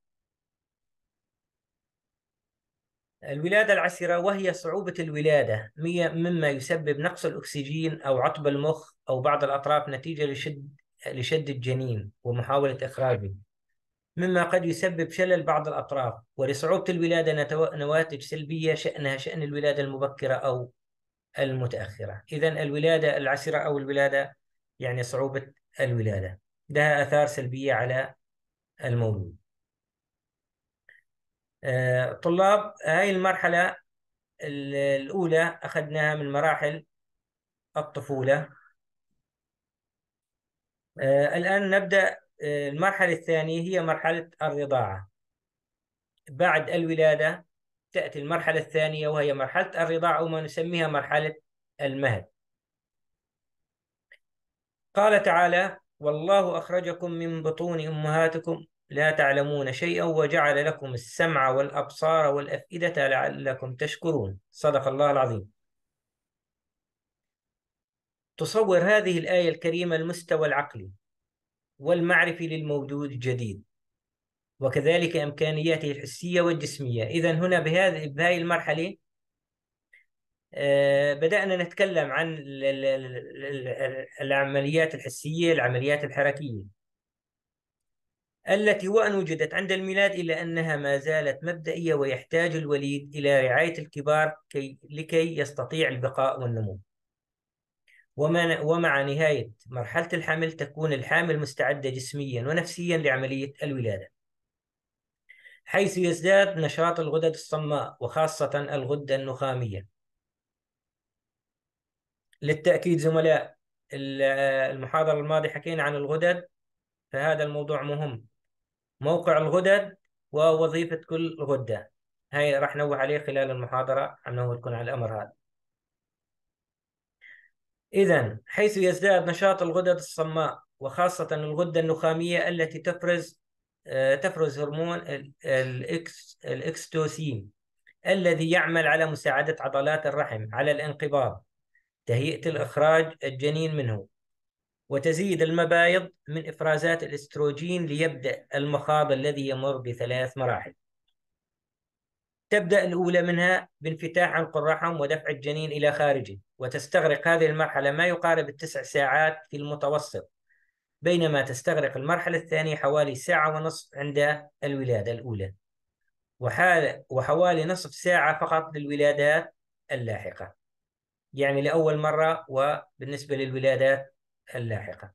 الولادة العسرة وهي صعوبة الولادة مما يسبب نقص الأكسجين أو عطب المخ أو بعض الأطراف نتيجة لشد لشد الجنين ومحاولة إخراجه مما قد يسبب شلل بعض الأطراف ولصعوبة الولادة نواتج سلبية شأنها شأن الولادة المبكرة أو المتأخرة إذا الولادة العسرة أو الولادة يعني صعوبة الولادة لها آثار سلبية على المولود آه، طلاب هاي المرحلة الأولى أخذناها من مراحل الطفولة آه، الآن نبدأ المرحلة الثانية هي مرحلة الرضاعة بعد الولادة تأتي المرحلة الثانية وهي مرحلة الرضاعة وما نسميها مرحلة المهد قال تعالى والله أخرجكم من بطون أمهاتكم لا تعلمون شيئا وجعل لكم السمع والأبصار والأفئدة لعلكم تشكرون صدق الله العظيم تصور هذه الآية الكريمة المستوى العقلي والمعرفي للموجود جديد وكذلك إمكانياته الحسية والجسمية إذا هنا بهذه بهذه المرحلة آه، بدأنا نتكلم عن العمليات الحسية العمليات الحركية التي وإن وجدت عند الميلاد إلا أنها ما زالت مبدئية ويحتاج الوليد إلى رعاية الكبار كي لكي يستطيع البقاء والنمو وما ومع نهاية مرحلة الحمل تكون الحامل مستعدة جسميا ونفسيا لعملية الولادة حيث يزداد نشاط الغدد الصماء وخاصة الغدة النخامية للتأكيد زملاء المحاضرة الماضية حكينا عن الغدد فهذا الموضوع مهم موقع الغدد ووظيفة كل غدة هاي راح نوه عليه خلال المحاضرة عم نوه لكم على الأمر هذا إذا حيث يزداد نشاط الغدد الصماء وخاصة الغدة النخامية التي تفرز آه، تفرز هرمون الإكس الإكستوسين الذي يعمل على مساعدة عضلات الرحم على الانقباض تهيئة الإخراج الجنين منه وتزيد المبايض من إفرازات الاستروجين ليبدأ المخاض الذي يمر بثلاث مراحل تبدأ الأولى منها بانفتاح عن الرحم ودفع الجنين إلى خارجه وتستغرق هذه المرحلة ما يقارب التسع ساعات في المتوسط بينما تستغرق المرحلة الثانية حوالي ساعة ونصف عند الولادة الأولى وحال وحوالي نصف ساعة فقط للولادات اللاحقة يعني لأول مرة وبالنسبة للولادات اللاحقة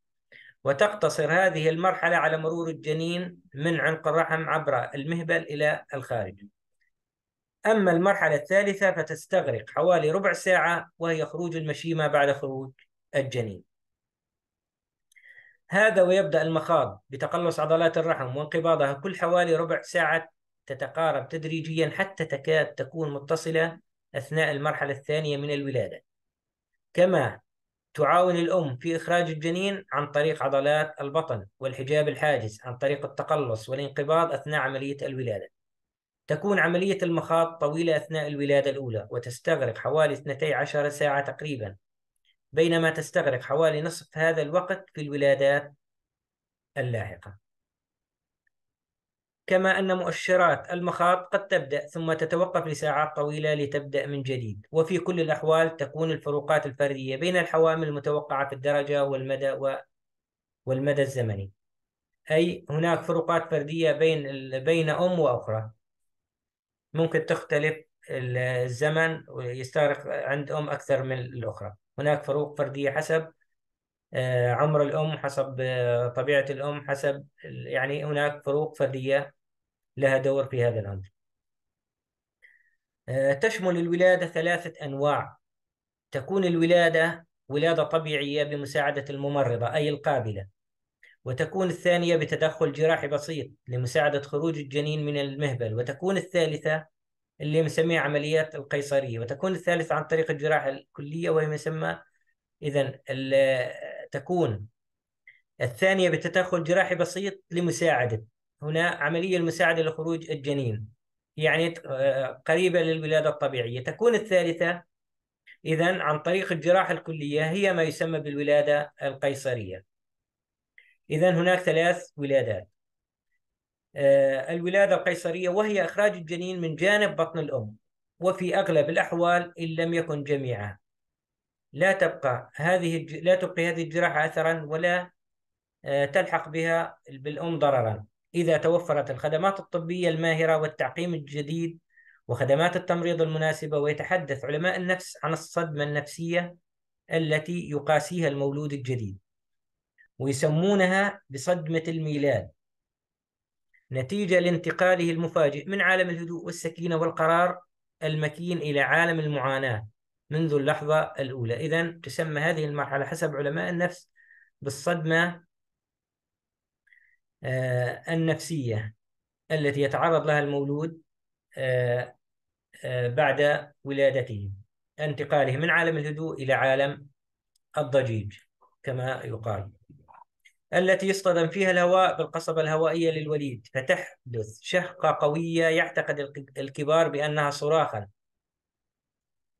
وتقتصر هذه المرحلة على مرور الجنين من عنق الرحم عبر المهبل إلى الخارج أما المرحلة الثالثة فتستغرق حوالي ربع ساعة وهي خروج المشيمة بعد خروج الجنين هذا ويبدأ المخاض بتقلص عضلات الرحم وانقباضها كل حوالي ربع ساعة تتقارب تدريجيا حتى تكاد تكون متصلة أثناء المرحلة الثانية من الولادة كما تعاون الأم في إخراج الجنين عن طريق عضلات البطن والحجاب الحاجز عن طريق التقلص والانقباض أثناء عملية الولادة تكون عملية المخاض طويلة أثناء الولادة الأولى وتستغرق حوالي 12 ساعة تقريبا بينما تستغرق حوالي نصف هذا الوقت في الولادات اللاحقة كما أن مؤشرات المخاض قد تبدأ ثم تتوقف لساعات طويلة لتبدأ من جديد وفي كل الأحوال تكون الفروقات الفردية بين الحوامل المتوقعة في الدرجة والمدى و... والمدى الزمني أي هناك فروقات فردية بين بين أم وأخرى ممكن تختلف الزمن ويستغرق عند أم أكثر من الأخرى هناك فروق فردية حسب آه، عمر الأم حسب آه، طبيعة الأم حسب يعني هناك فروق فردية لها دور في هذا الأمر آه، تشمل الولادة ثلاثة أنواع تكون الولادة ولادة طبيعية بمساعدة الممرضة أي القابلة وتكون الثانية بتدخل جراحي بسيط لمساعدة خروج الجنين من المهبل وتكون الثالثة اللي نسميها عمليات القيصرية وتكون الثالثة عن طريق الجراحة الكلية وهي مسمى إذا تكون الثانية بتدخل جراحي بسيط لمساعدة هنا عملية المساعدة لخروج الجنين يعني آه، قريبة للولادة الطبيعية تكون الثالثة إذا عن طريق الجراحة الكلية هي ما يسمى بالولادة القيصرية إذا هناك ثلاث ولادات آه، الولادة القيصرية وهي إخراج الجنين من جانب بطن الأم وفي أغلب الأحوال إن لم يكن جميعها لا تبقى هذه لا تبقي هذه الجراحة أثرا ولا آه، تلحق بها بالأم ضررا إذا توفرت الخدمات الطبية الماهرة والتعقيم الجديد وخدمات التمريض المناسبة ويتحدث علماء النفس عن الصدمة النفسية التي يقاسيها المولود الجديد ويسمونها بصدمة الميلاد نتيجة لانتقاله المفاجئ من عالم الهدوء والسكينة والقرار المكين إلى عالم المعاناة منذ اللحظة الأولى إذا تسمى هذه المرحلة حسب علماء النفس بالصدمة آه، النفسية التي يتعرض لها المولود آه، آه، بعد ولادته انتقاله من عالم الهدوء إلى عالم الضجيج كما يقال التي يصطدم فيها الهواء بالقصبة الهوائية للوليد فتحدث شهقة قوية يعتقد الكبار بأنها صراخا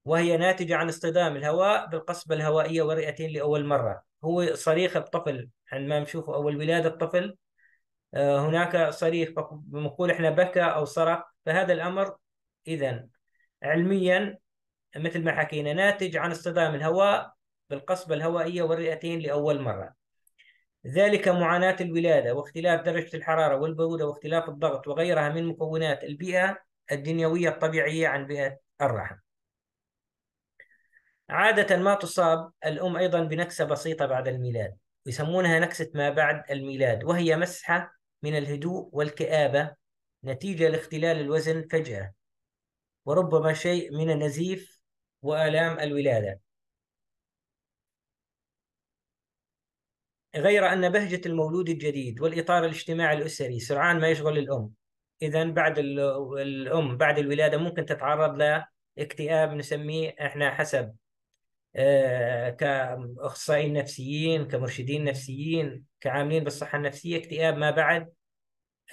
وهي ناتجة عن اصطدام الهواء بالقصبة الهوائية ورئتين لأول مرة هو صريخ الطفل عندما نشوفه أول ولادة الطفل آه، هناك صريخ بنقول احنا بكى أو صرخ فهذا الأمر إذا علميا مثل ما حكينا ناتج عن اصطدام الهواء بالقصبة الهوائية والرئتين لأول مرة ذلك معاناة الولادة واختلاف درجة الحرارة والبرودة واختلاف الضغط وغيرها من مكونات البيئة الدنيوية الطبيعية عن بيئة الرحم عادة ما تصاب الأم أيضا بنكسة بسيطة بعد الميلاد يسمونها نكسة ما بعد الميلاد وهي مسحة من الهدوء والكآبة نتيجة لاختلال الوزن فجأة وربما شيء من النزيف وآلام الولادة غير أن بهجة المولود الجديد والإطار الاجتماعي الأسري سرعان ما يشغل الأم إذا بعد الأم بعد الولادة ممكن تتعرض لاكتئاب نسميه إحنا حسب آه، كأخصائيين نفسيين كمرشدين نفسيين كعاملين بالصحة النفسية اكتئاب ما بعد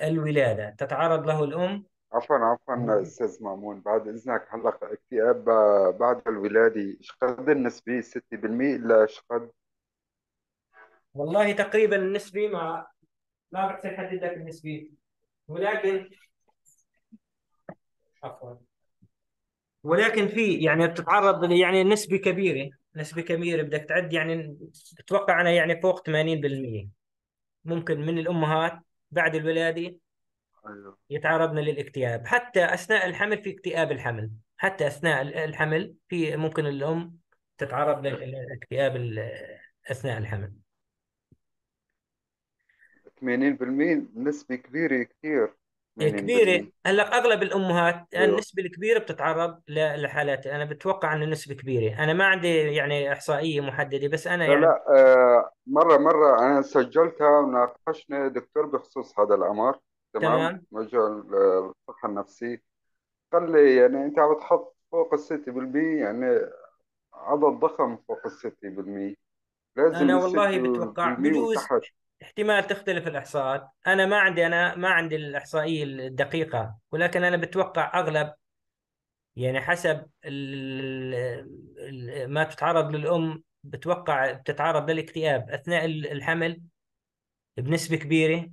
الولادة تتعرض له الأم عفوا عفوا نعم. استاذ مامون بعد اذنك هلا اكتئاب آه، بعد الولاده ايش قد النسبه 6% ايش قد والله تقريبا النسبي ما ما بقدر احدد لك النسبي ولكن عفوا ولكن في يعني بتتعرض يعني نسبه كبيره نسبه كبيره بدك تعد يعني بتوقع انا يعني فوق 80% ممكن من الامهات بعد الولاده أيوه. يتعرضن للاكتئاب حتى اثناء الحمل في اكتئاب الحمل حتى اثناء الحمل في ممكن الام تتعرض للاكتئاب اثناء الحمل 80% نسبة كبيرة كثير إيه، كبيرة هلا اغلب الامهات أيوه. النسبة الكبيرة بتتعرض لحالات انا بتوقع انه نسبة كبيرة انا ما عندي يعني احصائية محددة بس انا لا يعني لا آه مرة مرة انا سجلتها وناقشنا دكتور بخصوص هذا الامر تمام, تمام. مجال الصحة النفسية قال لي يعني انت عم تحط فوق ال 6% يعني عدد ضخم فوق ال 6% لازم انا والله بتوقع بجوز احتمال تختلف الاحصاءات انا ما عندي انا ما عندي الاحصائيه الدقيقه ولكن انا بتوقع اغلب يعني حسب ما تتعرض للام بتوقع بتتعرض للاكتئاب اثناء الحمل بنسبه كبيره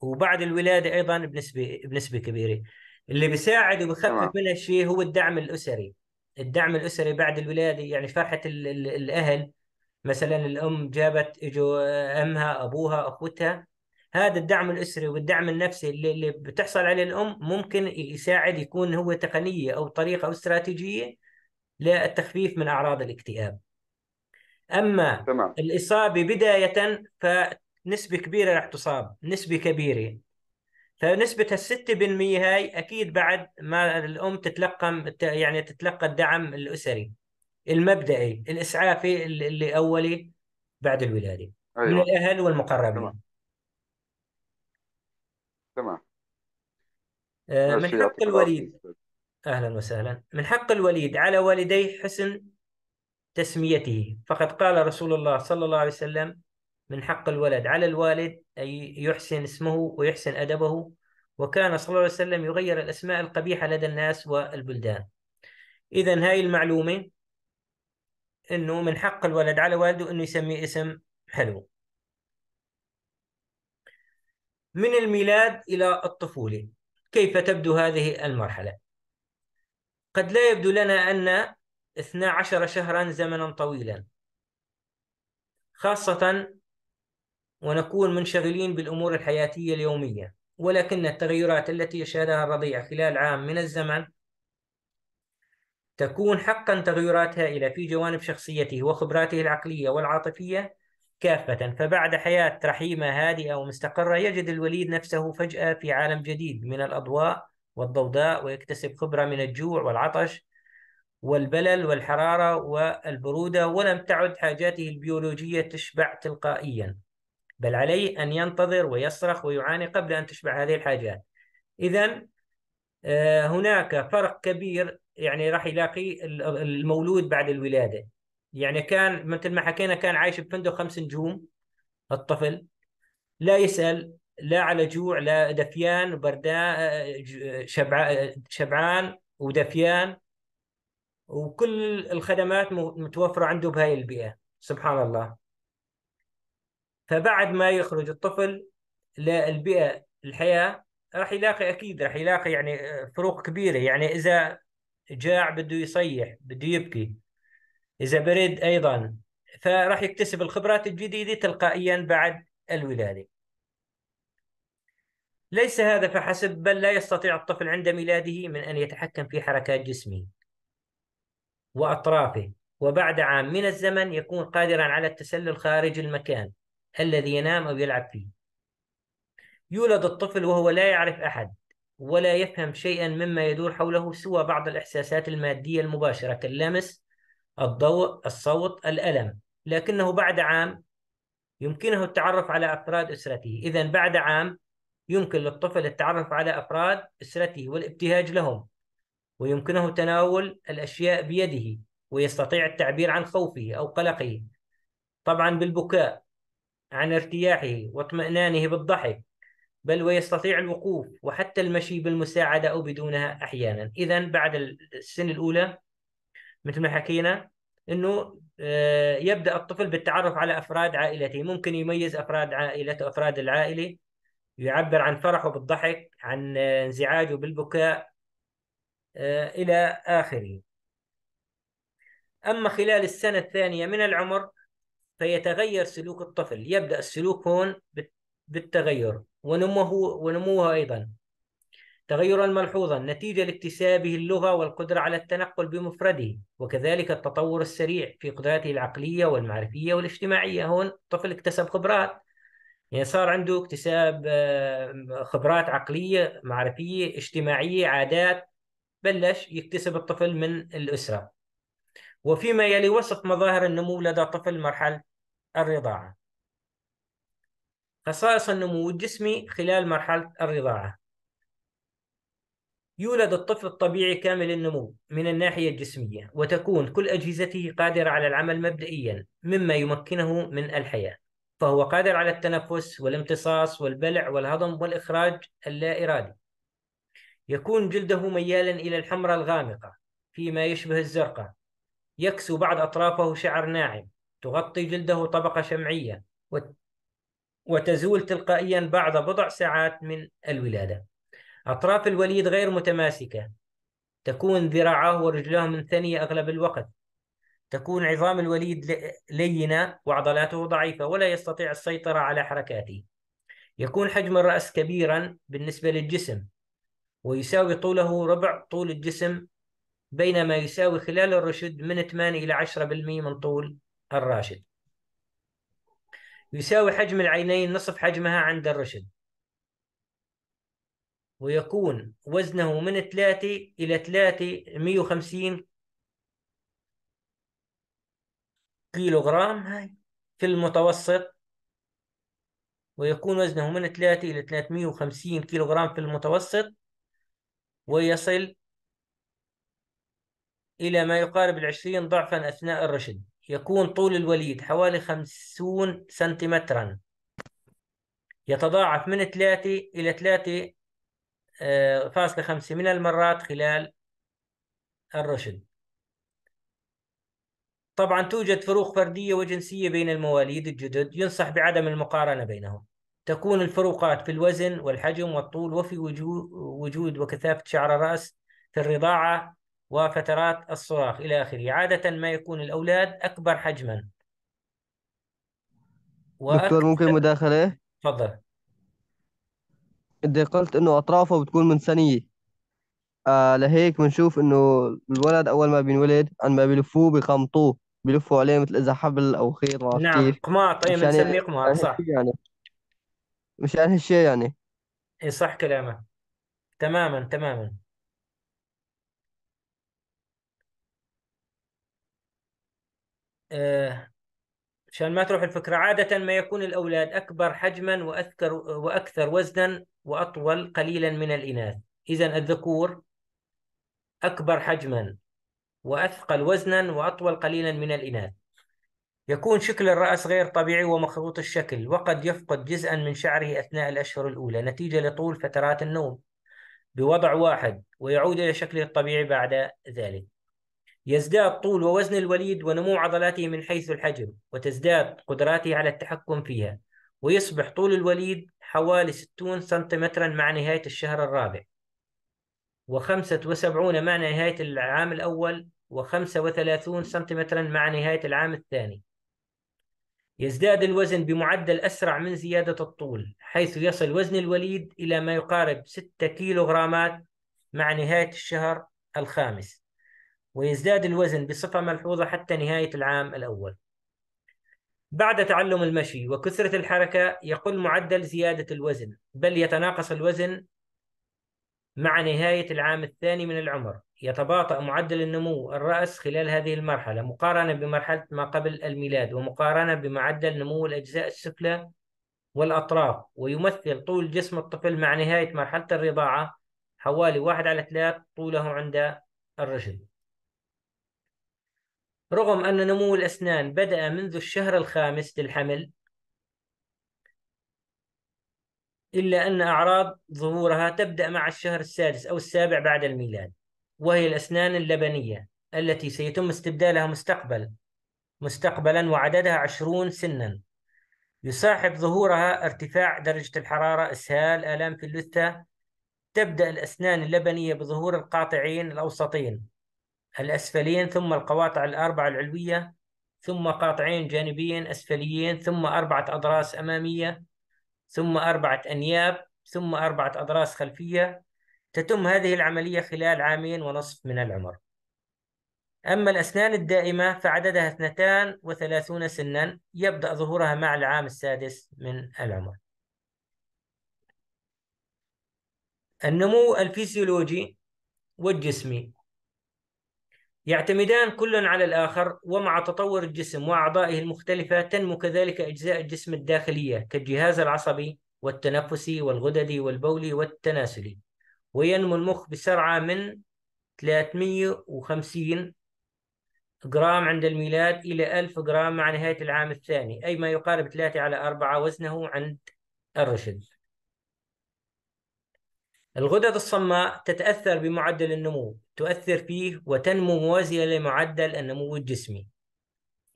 وبعد الولاده ايضا بنسبه بنسبه كبيره اللي بيساعد وبخفف منها شيء هو الدعم الاسري الدعم الاسري بعد الولاده يعني فرحه الاهل مثلا الام جابت اجوا امها ابوها اخوتها هذا الدعم الاسري والدعم النفسي اللي, اللي بتحصل عليه الام ممكن يساعد يكون هو تقنيه او طريقه او استراتيجيه للتخفيف من اعراض الاكتئاب. اما تمام. الاصابه بدايه فنسبه كبيره راح تصاب، نسبه كبيره. فنسبة ال 6% هاي أكيد بعد ما الأم تتلقى يعني تتلقى الدعم الأسري المبدئي الاسعافي اللي اولي بعد الولاده أيوة. من الاهل والمقربين تمام تمام آه، من حق الوليد اهلا وسهلا من حق الوليد على والديه حسن تسميته فقد قال رسول الله صلى الله عليه وسلم من حق الولد على الوالد أن يحسن اسمه ويحسن أدبه وكان صلى الله عليه وسلم يغير الأسماء القبيحة لدى الناس والبلدان إذا هاي المعلومة انه من حق الولد على والده انه يسميه اسم حلو من الميلاد الى الطفوله كيف تبدو هذه المرحله قد لا يبدو لنا ان 12 شهرا زمنا طويلا خاصه ونكون منشغلين بالامور الحياتيه اليوميه ولكن التغيرات التي يشهدها الرضيع خلال عام من الزمن تكون حقا تغيراتها إلى في جوانب شخصيته وخبراته العقلية والعاطفية كافة فبعد حياة رحيمة هادئة ومستقرة يجد الوليد نفسه فجأة في عالم جديد من الأضواء والضوضاء ويكتسب خبرة من الجوع والعطش والبلل والحرارة والبرودة ولم تعد حاجاته البيولوجية تشبع تلقائيا بل عليه أن ينتظر ويصرخ ويعاني قبل أن تشبع هذه الحاجات إذا آه، هناك فرق كبير يعني راح يلاقي المولود بعد الولاده يعني كان مثل ما حكينا كان عايش بفندق خمس نجوم الطفل لا يسال لا على جوع لا دفيان وبردان شبعان ودفيان وكل الخدمات متوفره عنده بهاي البيئه سبحان الله فبعد ما يخرج الطفل للبيئه الحياه راح يلاقي اكيد راح يلاقي يعني فروق كبيره يعني اذا جاع بده يصيح بده يبكي اذا برد ايضا فراح يكتسب الخبرات الجديده تلقائيا بعد الولاده ليس هذا فحسب بل لا يستطيع الطفل عند ميلاده من ان يتحكم في حركات جسمه واطرافه وبعد عام من الزمن يكون قادرا على التسلل خارج المكان الذي ينام او يلعب فيه يولد الطفل وهو لا يعرف احد ولا يفهم شيئا مما يدور حوله سوى بعض الإحساسات المادية المباشرة كاللمس الضوء الصوت الألم لكنه بعد عام يمكنه التعرف على أفراد أسرته إذا بعد عام يمكن للطفل التعرف على أفراد أسرته والابتهاج لهم ويمكنه تناول الأشياء بيده ويستطيع التعبير عن خوفه أو قلقه طبعا بالبكاء عن ارتياحه واطمئنانه بالضحك بل ويستطيع الوقوف وحتى المشي بالمساعدة أو بدونها أحيانا إذا بعد السن الأولى مثل ما حكينا أنه آه، يبدأ الطفل بالتعرف على أفراد عائلته ممكن يميز أفراد عائلته أفراد العائلة يعبر عن فرحه بالضحك عن انزعاجه بالبكاء آه، إلى آخره أما خلال السنة الثانية من العمر فيتغير سلوك الطفل يبدأ السلوك هون بالتغير ونموه ونموها أيضا تغيرا ملحوظا نتيجة لاكتسابه اللغة والقدرة على التنقل بمفرده وكذلك التطور السريع في قدراته العقلية والمعرفية والاجتماعية هون الطفل اكتسب خبرات يعني صار عنده اكتساب آه، خبرات عقلية معرفية اجتماعية عادات بلش يكتسب الطفل من الأسرة وفيما يلي وصف مظاهر النمو لدى طفل مرحلة الرضاعة خصائص النمو الجسمي خلال مرحلة الرضاعة يولد الطفل الطبيعي كامل النمو من الناحية الجسمية وتكون كل أجهزته قادرة على العمل مبدئيا مما يمكنه من الحياة فهو قادر على التنفس والامتصاص والبلع والهضم والإخراج اللا إرادي يكون جلده ميالا إلى الحمرة الغامقة فيما يشبه الزرقاء يكسو بعض أطرافه شعر ناعم تغطي جلده طبقة شمعية وتزول تلقائيا بعد بضع ساعات من الولادة أطراف الوليد غير متماسكة تكون ذراعاه ورجلاه منثنية أغلب الوقت تكون عظام الوليد لينة وعضلاته ضعيفة ولا يستطيع السيطرة على حركاته يكون حجم الرأس كبيرا بالنسبة للجسم ويساوي طوله ربع طول الجسم بينما يساوي خلال الرشد من 8 إلى 10% من طول الراشد يساوي حجم العينين نصف حجمها عند الرشد ويكون وزنه من 3 إلى 3 150 كيلوغرام هاي في المتوسط ويكون وزنه من 3 إلى 350 كيلوغرام في المتوسط ويصل إلى ما يقارب العشرين ضعفا أثناء الرشد يكون طول الوليد حوالي 50 سنتيمترا يتضاعف من 3 إلى 3 آه، فاصلة خمسة من المرات خلال الرشد طبعا توجد فروق فردية وجنسية بين المواليد الجدد ينصح بعدم المقارنة بينهم تكون الفروقات في الوزن والحجم والطول وفي وجود وكثافة شعر الرأس في الرضاعة وفترات الصراخ إلى آخره عادة ما يكون الأولاد أكبر حجما وأكبر دكتور ممكن مداخلة؟ تفضل انت قلت انه اطرافه بتكون منسنية آه لهيك بنشوف انه الولد اول ما بينولد عن ما بيلفوه بيقمطوه بيلفوا عليه مثل اذا حبل او خيط ما نعم كيف قماط اي بنسميه قماط صح يعني مشان هالشيء يعني اي صح كلامك تماما تماما آه، عشان ما تروح الفكرة عادة ما يكون الأولاد أكبر حجما وأكثر وأكثر وزنا وأطول قليلا من الإناث إذا الذكور أكبر حجما وأثقل وزنا وأطول قليلا من الإناث يكون شكل الرأس غير طبيعي ومخروط الشكل وقد يفقد جزءا من شعره أثناء الأشهر الأولى نتيجة لطول فترات النوم بوضع واحد ويعود إلى شكله الطبيعي بعد ذلك يزداد طول ووزن الوليد ونمو عضلاته من حيث الحجم وتزداد قدراته على التحكم فيها ويصبح طول الوليد حوالي 60 سنتيمترا مع نهاية الشهر الرابع وخمسة وسبعون مع نهاية العام الأول وخمسة وثلاثون سنتيمترا مع نهاية العام الثاني يزداد الوزن بمعدل أسرع من زيادة الطول حيث يصل وزن الوليد إلى ما يقارب 6 كيلوغرامات مع نهاية الشهر الخامس ويزداد الوزن بصفة ملحوظة حتى نهاية العام الأول بعد تعلم المشي وكثرة الحركة يقل معدل زيادة الوزن بل يتناقص الوزن مع نهاية العام الثاني من العمر يتباطأ معدل النمو الرأس خلال هذه المرحلة مقارنة بمرحلة ما قبل الميلاد ومقارنة بمعدل نمو الأجزاء السفلى والأطراف ويمثل طول جسم الطفل مع نهاية مرحلة الرضاعة حوالي واحد على ثلاث طوله عند الرجل رغم أن نمو الأسنان بدأ منذ الشهر الخامس للحمل إلا أن أعراض ظهورها تبدأ مع الشهر السادس أو السابع بعد الميلاد وهي الأسنان اللبنية التي سيتم استبدالها مستقبل مستقبلا وعددها عشرون سنا يصاحب ظهورها ارتفاع درجة الحرارة إسهال آلام في اللثة تبدأ الأسنان اللبنية بظهور القاطعين الأوسطين الأسفليين ثم القواطع الأربعة العلوية ثم قاطعين جانبيين أسفليين ثم أربعة أضراس أمامية ثم أربعة أنياب ثم أربعة أضراس خلفية تتم هذه العملية خلال عامين ونصف من العمر أما الأسنان الدائمة فعددها 32 سنا يبدأ ظهورها مع العام السادس من العمر النمو الفيسيولوجي والجسمي يعتمدان كل على الآخر ومع تطور الجسم وأعضائه المختلفة تنمو كذلك أجزاء الجسم الداخلية كالجهاز العصبي والتنفسي والغددي والبولي والتناسلي وينمو المخ بسرعة من 350 جرام عند الميلاد إلى 1000 جرام مع نهاية العام الثاني أي ما يقارب 3 على 4 وزنه عند الرشد الغدد الصماء تتأثر بمعدل النمو تؤثر فيه وتنمو موازية لمعدل النمو الجسمي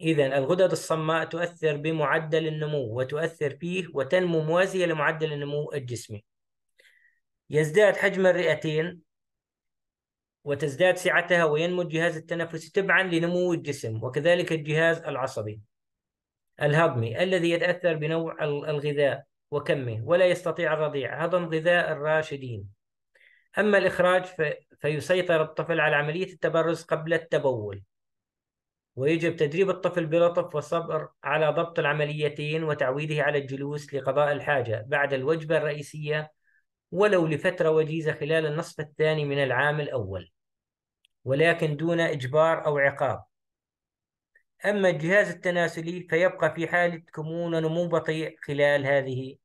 إذا الغدد الصماء تؤثر بمعدل النمو وتؤثر فيه وتنمو موازية لمعدل النمو الجسمي يزداد حجم الرئتين وتزداد سعتها وينمو الجهاز التنفسي تبعا لنمو الجسم وكذلك الجهاز العصبي الهضمي الذي يتأثر بنوع الغذاء وكمه ولا يستطيع الرضيع هضم غذاء الراشدين أما الإخراج ف... فيسيطر الطفل على عملية التبرز قبل التبول ويجب تدريب الطفل بلطف وصبر على ضبط العمليتين وتعويده على الجلوس لقضاء الحاجة بعد الوجبة الرئيسية ولو لفترة وجيزة خلال النصف الثاني من العام الأول ولكن دون إجبار أو عقاب أما الجهاز التناسلي فيبقى في حالة كمون نمو بطيء خلال هذه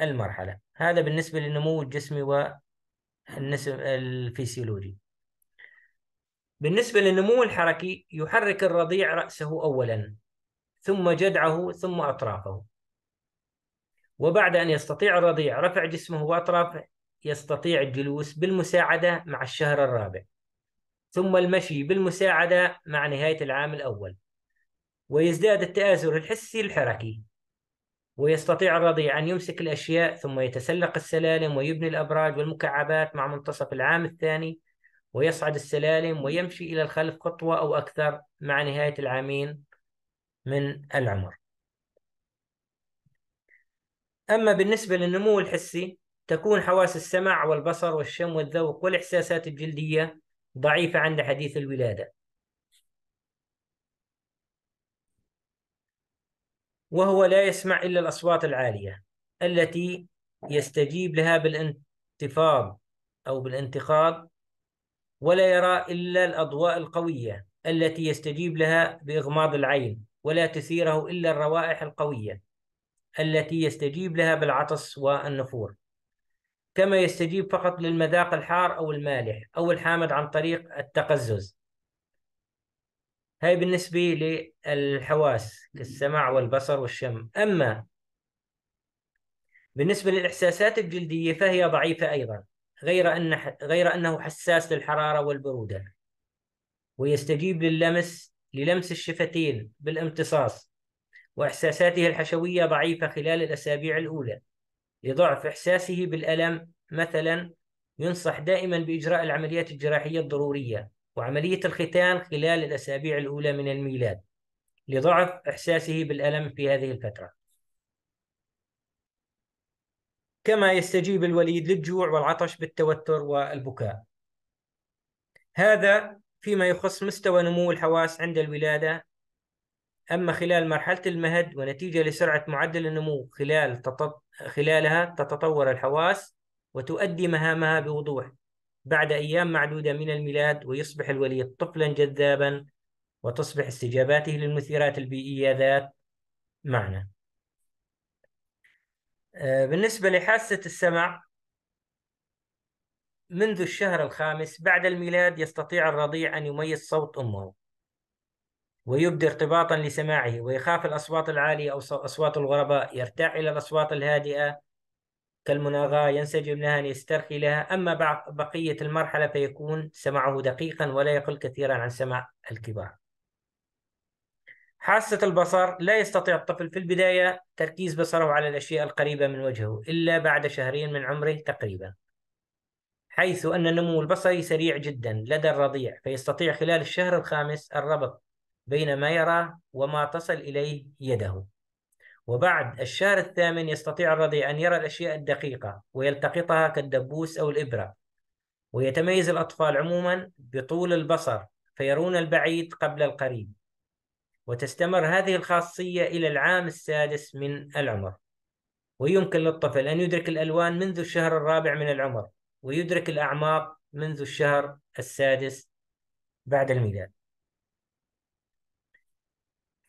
المرحلة هذا بالنسبة للنمو الجسمي والنسب الفسيولوجي بالنسبة للنمو الحركي يحرك الرضيع رأسه أولا ثم جدعه ثم أطرافه وبعد أن يستطيع الرضيع رفع جسمه وأطرافه يستطيع الجلوس بالمساعدة مع الشهر الرابع ثم المشي بالمساعدة مع نهاية العام الأول ويزداد التآزر الحسي الحركي ويستطيع الرضيع أن يمسك الأشياء ثم يتسلق السلالم ويبني الأبراج والمكعبات مع منتصف العام الثاني ويصعد السلالم ويمشي إلى الخلف خطوة أو أكثر مع نهاية العامين من العمر أما بالنسبة للنمو الحسي تكون حواس السمع والبصر والشم والذوق والإحساسات الجلدية ضعيفة عند حديث الولادة وهو لا يسمع إلا الأصوات العالية التي يستجيب لها بالانتفاض أو بالانتخاض ولا يرى إلا الأضواء القوية التي يستجيب لها بإغماض العين ولا تثيره إلا الروائح القوية التي يستجيب لها بالعطس والنفور كما يستجيب فقط للمذاق الحار أو المالح أو الحامض عن طريق التقزز هاي بالنسبة للحواس كالسمع والبصر والشم أما بالنسبة للإحساسات الجلدية فهي ضعيفة أيضا غير أن غير أنه حساس للحرارة والبرودة ويستجيب للمس للمس الشفتين بالامتصاص وإحساساته الحشوية ضعيفة خلال الأسابيع الأولى لضعف إحساسه بالألم مثلا ينصح دائما بإجراء العمليات الجراحية الضرورية وعملية الختان خلال الأسابيع الأولى من الميلاد لضعف إحساسه بالألم في هذه الفترة كما يستجيب الوليد للجوع والعطش بالتوتر والبكاء هذا فيما يخص مستوى نمو الحواس عند الولادة أما خلال مرحلة المهد ونتيجة لسرعة معدل النمو خلال تطط... خلالها تتطور الحواس وتؤدي مهامها بوضوح بعد أيام معدودة من الميلاد ويصبح الوليد طفلا جذابا وتصبح استجاباته للمثيرات البيئية ذات معنى آه، بالنسبة لحاسة السمع منذ الشهر الخامس بعد الميلاد يستطيع الرضيع أن يميز صوت أمه ويبدي ارتباطا لسماعه ويخاف الأصوات العالية أو أصوات الغرباء يرتاح إلى الأصوات الهادئة كالمناغاة ينسجم لها أن يسترخي لها أما بقية المرحلة فيكون سمعه دقيقا ولا يقل كثيرا عن سمع الكبار حاسة البصر لا يستطيع الطفل في البداية تركيز بصره على الأشياء القريبة من وجهه إلا بعد شهرين من عمره تقريبا حيث أن النمو البصري سريع جدا لدى الرضيع فيستطيع خلال الشهر الخامس الربط بين ما يراه وما تصل إليه يده وبعد الشهر الثامن يستطيع الرضيع أن يرى الأشياء الدقيقة ويلتقطها كالدبوس أو الإبرة ويتميز الأطفال عموما بطول البصر فيرون البعيد قبل القريب وتستمر هذه الخاصية إلى العام السادس من العمر ويمكن للطفل أن يدرك الألوان منذ الشهر الرابع من العمر ويدرك الأعماق منذ الشهر السادس بعد الميلاد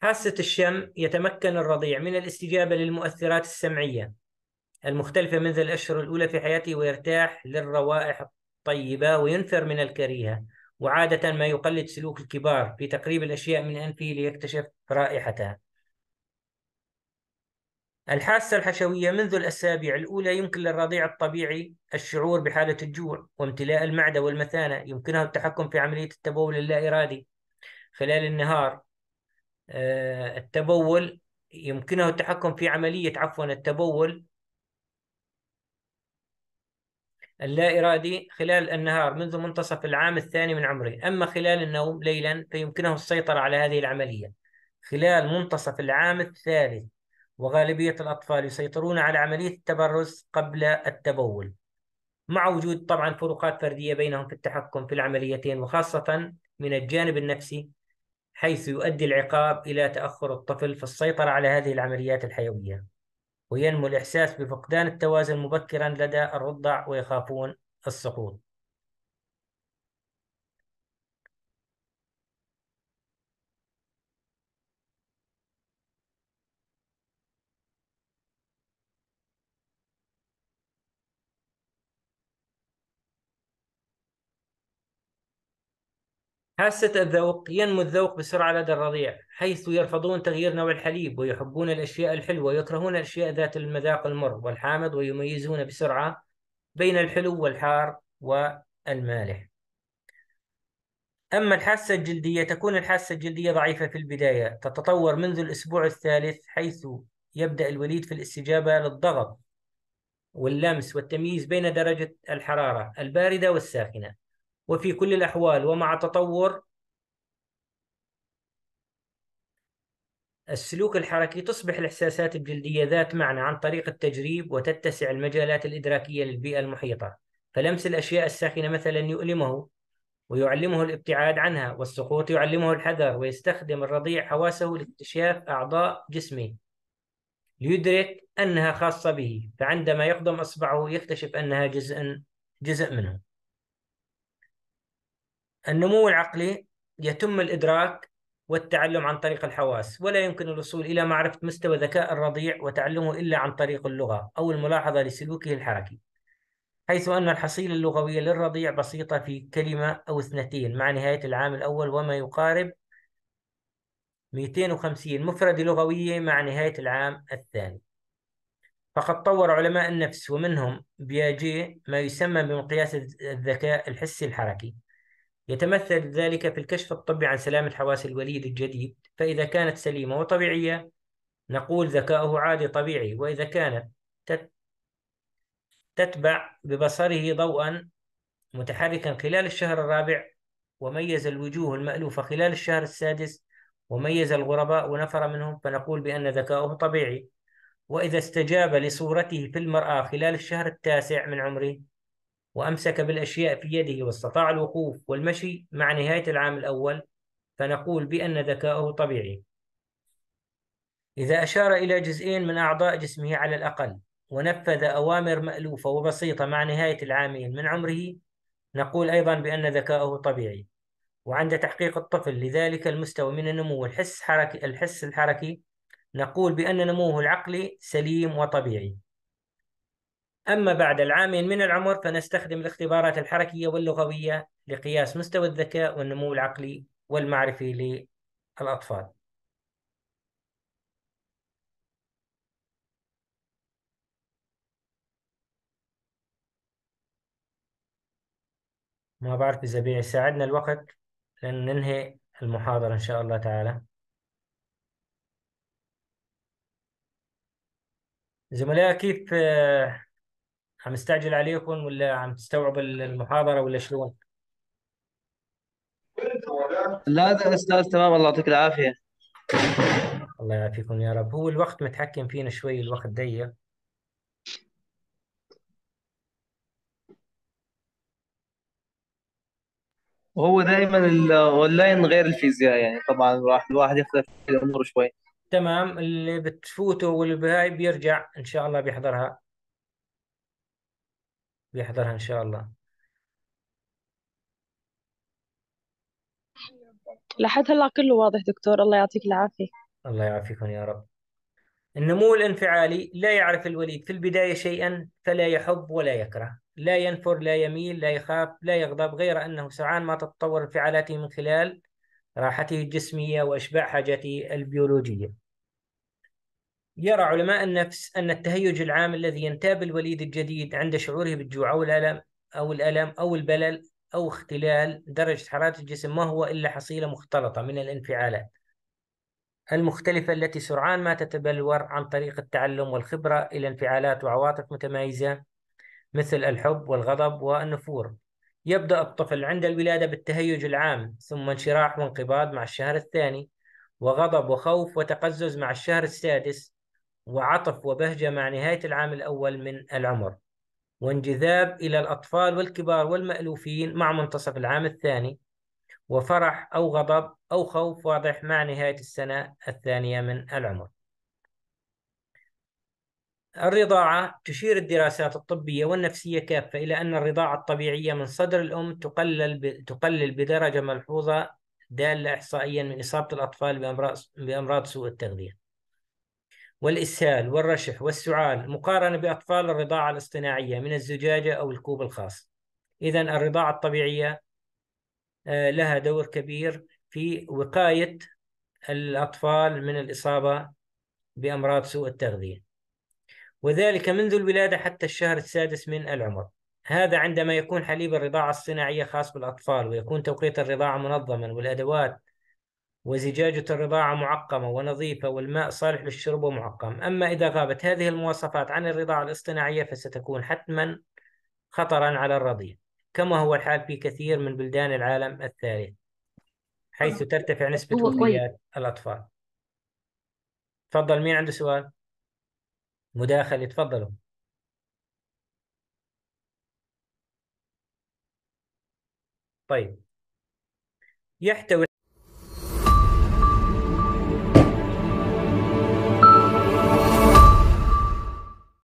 حاسة الشم يتمكن الرضيع من الاستجابة للمؤثرات السمعية المختلفة منذ الأشهر الأولى في حياته ويرتاح للروائح الطيبة وينفر من الكريهة وعادة ما يقلد سلوك الكبار في تقريب الأشياء من أنفه ليكتشف رائحتها الحاسة الحشوية منذ الأسابيع الأولى يمكن للرضيع الطبيعي الشعور بحالة الجوع وامتلاء المعدة والمثانة يمكنه التحكم في عملية التبول اللا إرادي خلال النهار آه، التبول يمكنه التحكم في عملية عفوا التبول اللا إرادي خلال النهار منذ منتصف العام الثاني من عمره أما خلال النوم ليلا فيمكنه السيطرة على هذه العملية خلال منتصف العام الثالث وغالبية الأطفال يسيطرون على عملية التبرز قبل التبول مع وجود طبعا فروقات فردية بينهم في التحكم في العمليتين وخاصة من الجانب النفسي حيث يؤدي العقاب إلى تأخر الطفل في السيطرة على هذه العمليات الحيوية وينمو الإحساس بفقدان التوازن مبكرا لدى الرضع ويخافون السقوط حاسة الذوق ينمو الذوق بسرعة لدى الرضيع حيث يرفضون تغيير نوع الحليب ويحبون الأشياء الحلوة ويكرهون الأشياء ذات المذاق المر والحامض ويميزون بسرعة بين الحلو والحار والمالح أما الحاسة الجلدية تكون الحاسة الجلدية ضعيفة في البداية تتطور منذ الأسبوع الثالث حيث يبدأ الوليد في الاستجابة للضغط واللمس والتمييز بين درجة الحرارة الباردة والساخنة وفي كل الأحوال ومع تطور السلوك الحركي تصبح الإحساسات الجلدية ذات معنى عن طريق التجريب وتتسع المجالات الإدراكية للبيئة المحيطة فلمس الأشياء الساخنة مثلا يؤلمه ويعلمه الابتعاد عنها والسقوط يعلمه الحذر ويستخدم الرضيع حواسه لاكتشاف أعضاء جسمه ليدرك أنها خاصة به فعندما يقدم أصبعه يكتشف أنها جزء جزء منه النمو العقلي يتم الإدراك والتعلم عن طريق الحواس ولا يمكن الوصول إلى معرفة مستوى ذكاء الرضيع وتعلمه إلا عن طريق اللغة أو الملاحظة لسلوكه الحركي حيث أن الحصيلة اللغوية للرضيع بسيطة في كلمة أو اثنتين مع نهاية العام الأول وما يقارب 250 مفردة لغوية مع نهاية العام الثاني فقد طور علماء النفس ومنهم بياجي ما يسمى بمقياس الذكاء الحسي الحركي يتمثل ذلك في الكشف الطبي عن سلامة حواس الوليد الجديد فإذا كانت سليمة وطبيعية نقول ذكاؤه عادي طبيعي وإذا كانت تتبع ببصره ضوءا متحركا خلال الشهر الرابع وميز الوجوه المألوفة خلال الشهر السادس وميز الغرباء ونفر منهم فنقول بأن ذكاؤه طبيعي وإذا استجاب لصورته في المرآة خلال الشهر التاسع من عمره وأمسك بالأشياء في يده واستطاع الوقوف والمشي مع نهاية العام الأول فنقول بأن ذكاؤه طبيعي إذا أشار إلى جزئين من أعضاء جسمه على الأقل ونفذ أوامر مألوفة وبسيطة مع نهاية العامين من عمره نقول أيضا بأن ذكاؤه طبيعي وعند تحقيق الطفل لذلك المستوى من النمو الحس حركي الحس الحركي نقول بأن نموه العقلي سليم وطبيعي أما بعد العامين من العمر فنستخدم الاختبارات الحركية واللغوية لقياس مستوى الذكاء والنمو العقلي والمعرفي للأطفال ما بعرف إذا بيساعدنا الوقت لأن ننهي المحاضرة إن شاء الله تعالى زملاء كيف عم استعجل عليكم ولا عم تستوعب المحاضره ولا شلون؟ لا ده استاذ تمام الله يعطيك العافيه الله يعافيكم يا رب هو الوقت متحكم فينا شوي الوقت ضيق وهو دائما الاونلاين غير الفيزياء يعني طبعا الواحد يختلف الامور شوي تمام اللي بتفوته واللي بهاي بيرجع ان شاء الله بيحضرها بيحضرها إن شاء الله لحد هلا كله واضح دكتور الله يعطيك العافية الله يعافيكم يا رب النمو الانفعالي لا يعرف الوليد في البداية شيئا فلا يحب ولا يكره لا ينفر لا يميل لا يخاف لا يغضب غير أنه سرعان ما تتطور انفعالاته من خلال راحته الجسمية وإشباع حاجاته البيولوجية يرى علماء النفس أن التهيج العام الذي ينتاب الوليد الجديد عند شعوره بالجوع أو الألم أو الألم أو البلل أو اختلال درجة حرارة الجسم ما هو إلا حصيلة مختلطة من الانفعالات المختلفة التي سرعان ما تتبلور عن طريق التعلم والخبرة إلى انفعالات وعواطف متمايزة مثل الحب والغضب والنفور يبدأ الطفل عند الولادة بالتهيج العام ثم انشراح وانقباض مع الشهر الثاني وغضب وخوف وتقزز مع الشهر السادس وعطف وبهجة مع نهاية العام الأول من العمر وانجذاب إلى الأطفال والكبار والمألوفين مع منتصف العام الثاني وفرح أو غضب أو خوف واضح مع نهاية السنة الثانية من العمر الرضاعة تشير الدراسات الطبية والنفسية كافة إلى أن الرضاعة الطبيعية من صدر الأم تقلل ب... تقلل بدرجة ملحوظة دالة إحصائيا من إصابة الأطفال بأمراض بأمراض سوء التغذية. والإسهال والرشح والسعال مقارنة بأطفال الرضاعة الاصطناعية من الزجاجة أو الكوب الخاص إذا الرضاعة الطبيعية آه، لها دور كبير في وقاية الأطفال من الإصابة بأمراض سوء التغذية وذلك منذ الولادة حتى الشهر السادس من العمر هذا عندما يكون حليب الرضاعة الصناعية خاص بالأطفال ويكون توقيت الرضاعة منظما والأدوات وزجاجة الرضاعة معقمة ونظيفة والماء صالح للشرب ومعقم أما إذا غابت هذه المواصفات عن الرضاعة الاصطناعية فستكون حتما خطرا على الرضيع كما هو الحال في كثير من بلدان العالم الثالث حيث ترتفع نسبة وفيات الأطفال تفضل مين عنده سؤال مداخلة تفضلوا طيب يحتوي